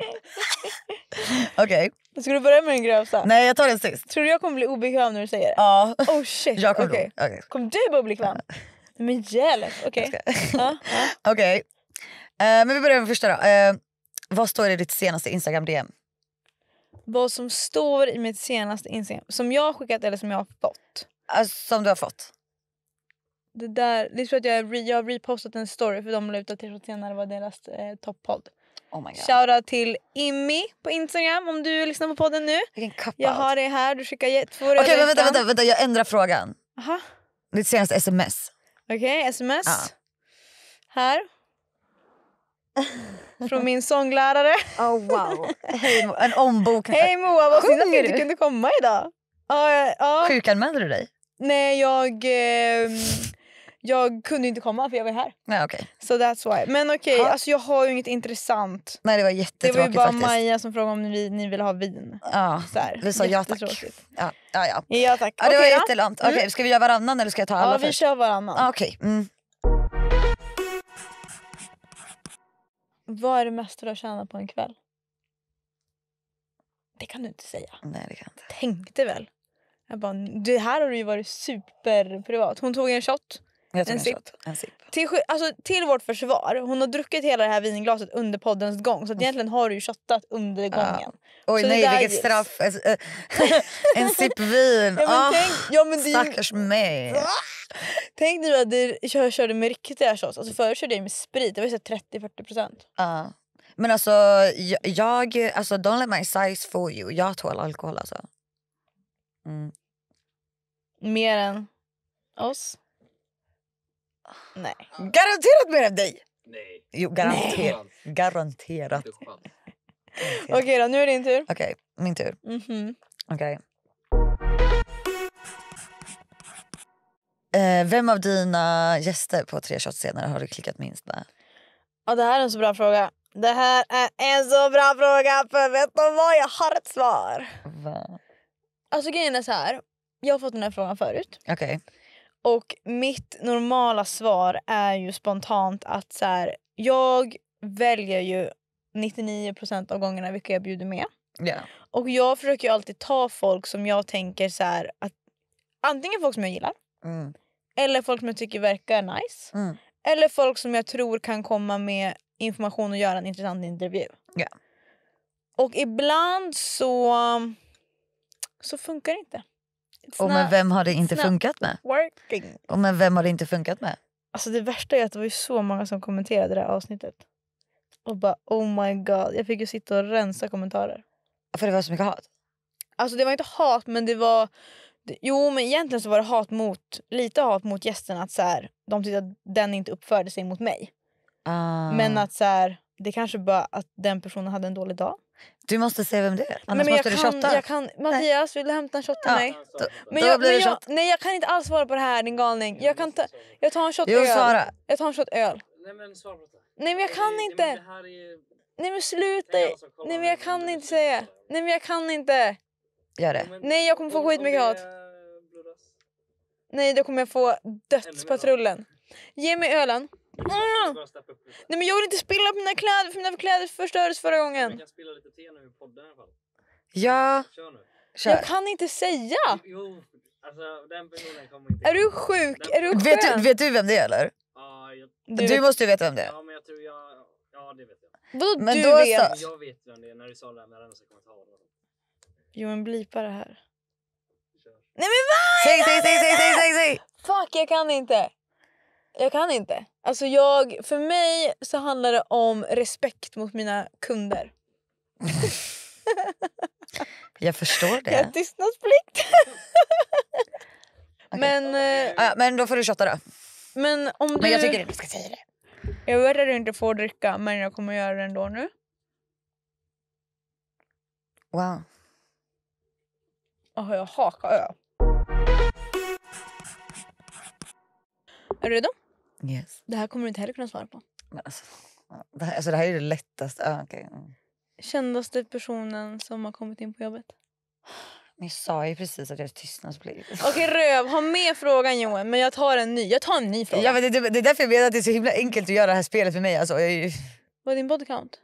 okej. Okay. Ska du börja med den grövsta? Nej, jag tar den sist. Tror du jag kommer bli obekväm när du säger det? Ja. Oh shit. Jag kommer okay. bli. Okay. Kommer du bli obekväm? Men hjälp? Okej. Okej. Eh, men vi börjar med första då. Uh, vad står i ditt senaste Instagram-DM? Vad som står i mitt senaste Instagram? Som jag har skickat eller som jag har fått? Alltså, som du har fått. Det, där, det är för att jag, jag har repostat en story för de la ut uppdateringen när det var deras eh, toppodd. Oh Shoutout till Immi på Instagram om du lyssnar på podden nu. Jag har det här, du skickar två Okej okay, vänta, vänta, vänta, jag ändrar frågan. Aha. Ditt senaste sms. Okej, okay, sms. Ja. Här. Från min sånglärare. Oh, wow. Hej, en ombok. Hej Moa, vad synd att du inte kunde komma idag. Uh, uh. Sjukanmälde du dig? Nej, jag... Eh, jag kunde inte komma för jag var här. Nej, okay. so that's why. Men okej, okay, ha. alltså jag har ju inget intressant. Nej det var Det var ju bara faktiskt. Maja som frågade om ni, ni ville ha vin. Ja, så här. vi sa ja tack. Ja, ja, ja. ja tack. Ja, det okay, var jättelångt. Okej, okay, mm. ska vi göra varannan eller ska jag ta alla Ja vi först? kör varannan. Ah, okej. Mm. Vad är det mesta du har tjänat på en kväll? Det kan du inte säga. Nej det kan jag inte. Tänkte väl. Jag bara, det här har du ju varit superprivat. Hon tog en shot. Jag tog en, en, sipp. Shot. Till, alltså, till vårt försvar, hon har druckit hela det här vinglaset under poddens gång så att egentligen har du ju shottat under gången. Ja. Oj så nej vilket straff! Alltså, eh, en sipp vin! Ja, men oh, tänk, ja, men det, stackars mig! Tänk nu att du körde med riktiga shots, alltså förut körde jag med sprit, det var ju 30-40 procent. Uh. Men alltså, jag, alltså don't let my size fool you, jag tål alkohol alltså. Mm. Mer än oss? Nej. Garanterat mer än dig! Nej. Jo, garanter Nej. garanterat. Okej okay, då, nu är det din tur. Okej, okay, min tur. Mm -hmm. okay. eh, vem av dina gäster på tre shots senare har du klickat minst med? Ja, det här är en så bra fråga. Det här är en så bra fråga för vet du vad? Jag har ett svar. Va? Alltså grejen är så här. Jag har fått den här frågan förut. Okej. Okay. Och mitt normala svar är ju spontant att så här, jag väljer ju 99 av gångerna vilka jag bjuder med. Yeah. Och jag försöker alltid ta folk som jag tänker så här, att antingen folk som jag gillar mm. eller folk som jag tycker verkar nice. Mm. Eller folk som jag tror kan komma med information och göra en intressant intervju. Yeah. Och ibland så, så funkar det inte. Och men vem har det inte funkat med? Working. Och men vem har det inte funkat med? Alltså det värsta är att det var ju så många som kommenterade det här avsnittet. Och bara oh my god. Jag fick ju sitta och rensa kommentarer. För det var så mycket hat? Alltså det var inte hat men det var... Jo men egentligen så var det hat mot, lite hat mot gästerna att så här, de tyckte att den inte uppförde sig mot mig. Ah. Men att så här, det kanske bara att den personen hade en dålig dag. Du måste säga vem det är. Annars nej, måste du shotta. Jag kan, Mattias, vill du hämta en shot till mig? Då, men, då jag, men jag, nej, jag kan inte alls svara på det här din galning. Jag, kan ta, jag tar en shot jo, öl. Sara. Jag tar en shot öl. Nej men svara på det. Nej men jag kan inte. Nej men, nej, men sluta. Nej men jag kan inte säga. Nej men jag kan inte. Gör det. Nej jag kommer få skitmycket hat. Eh, nej då kommer jag få dödspatrullen. Ge mig ölen. Mm. Nej men jag vill inte spilla på mina kläder för mina kläder förstördes förra gången. Vi kan spilla lite te nu i podden i alla fall. Ja. Kör nu. Kör. Jag kan inte säga. Jo, alltså den personen kommer inte. Är du sjuk? Den... Är du skön? vet, du, vet du vem det är eller? Ja, jag... du, du måste ju veta vem det är. Ja men jag tror jag... Ja det vet jag. Vadå men du då vet? Så... Jag vet vem det är när du sa lämna den så kommer ta det. Jo men blipa det här. Kör. Nej men vad? Säg, säg, säg, säg, säg, säg! Fuck jag kan inte. Jag kan inte. Alltså jag, för mig så handlar det om respekt mot mina kunder. jag förstår det. Jag har tystnadsplikt. okay. Men... Eh, ah, men då får du tjata då. Men, om du, jag tycker inte du ska säga det. Jag vet att du inte får dricka men jag kommer göra det ändå nu. Wow. Oh, jag hakar. Är du redo? Yes. Det här kommer du inte heller kunna svara på. Men alltså, det, här, alltså det här är det lättaste. Ah, okay. Mm. Kändaste personen som har kommit in på jobbet? Ni sa ju precis att jag är tystnadsplikt. Okej, röv. Ha med frågan Johan, men jag tar en ny. Jag tar en ny fråga. Ja, men det, det, är därför jag vet att det är så himla enkelt att göra det här spelet för mig. Alltså, jag är ju... Vad är din body count?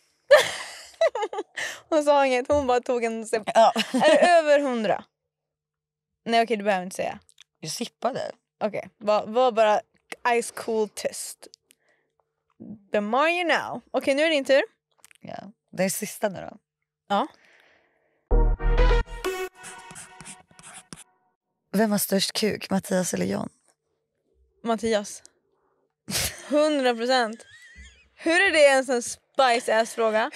hon sa inget, hon bara tog en sipp. Ja. är det över hundra? Nej okej, okay, du behöver inte säga. Jag sippade. Okej, okay. var, bara ice cool test. The more you know. Okej, okay, nu är det din tur. Ja. Det är sista nu då. Ja. Vem har störst kuk, Mattias eller John? Mattias. 100 procent. Hur är det ens en spice ass fråga?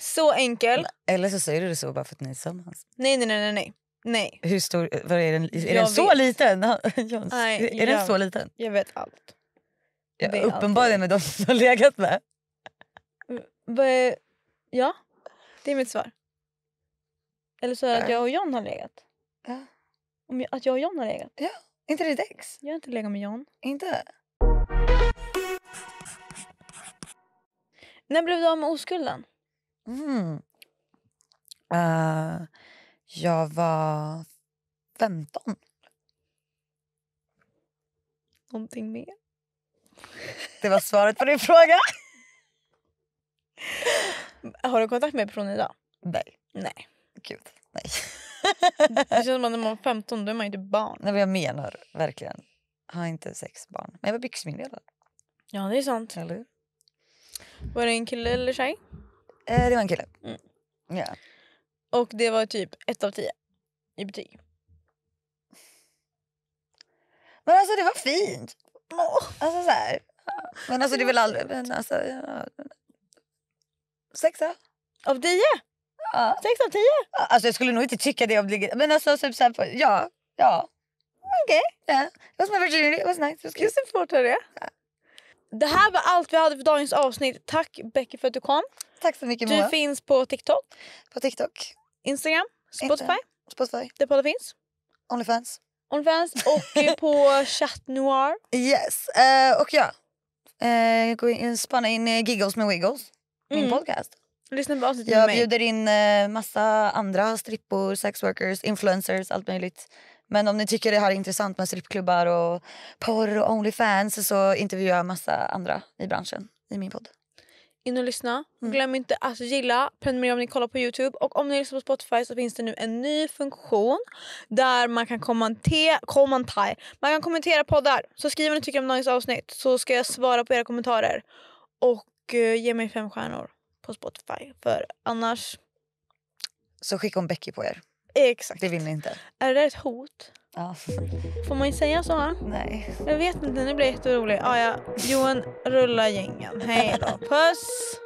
Så enkel. Eller så säger du det så bara för att ni är tillsammans. Nej, nej, nej. nej. Nej. Hur stor, vad är den, är den så liten? Jons, Nej, är jag, den så liten? Jag vet allt. Jag vet uppenbarligen allt. med de som har legat med. Mm, ja, det är mitt svar. Eller så är det att jag och John har legat. Ja. Om att jag och John har legat. Ja, inte det ex? Jag har inte legat med John. Inte? När blev du av med oskulden? Mm. Uh, jag var 15. Någonting mer? Det var svaret på din fråga. Har du kontakt med personen idag? Nej. Nej. Gud, nej. Det känns som att när man är 15 då är man ju typ barn. Nej, men jag menar verkligen. har inte sex barn. Men jag var byxmyndigare. Ja, det är sant. Eller? Var det en kille eller tjej? Eh, det var en kille. Mm. Ja. Och det var typ ett av tio i betyg. Men alltså det var fint. Alltså så här. Men alltså det är väl aldrig... Men alltså, ja. Sexa. Av tio? Ja. Sex av tio? Alltså jag skulle nog inte tycka det om det... Men alltså typ så ja. Ja. Okej. Okay. Yeah. It was my virginity, it was nice. It was support det. Det här var allt vi hade för dagens avsnitt. Tack Becky för att du kom. Tack så mycket Moa. Du finns på TikTok. På TikTok. Instagram, Spotify. Spotify. Där poddar finns. Onlyfans. Onlyfans och på Chat Noir. Yes. Uh, och ja, uh, eh, spana in eh, Giggles med Wiggles, min mm. podcast. Lyssna på avsnittet Jag med mig. bjuder in uh, massa andra strippor, sexworkers, influencers, allt möjligt. Men om ni tycker det här är intressant med strippklubbar och porr och Onlyfans så intervjuar jag massa andra i branschen i min podd in och lyssna. Mm. Glöm inte att alltså, gilla, prenumerera om ni kollar på Youtube. Och om ni lyssnar på Spotify så finns det nu en ny funktion där man kan kommentera, man kan kommentera poddar. Så skriv vad ni tycker om dagens avsnitt så ska jag svara på era kommentarer. Och eh, ge mig fem stjärnor på Spotify för annars... Så skickar hon Becky på er. Exakt. Det vill ni inte. Är det där ett hot? Ja. Får man ju säga så? Nej. Jag vet inte, nu blir jag jätteorolig. Ah, ja. Johan, rulla gängen. Hej då. Puss!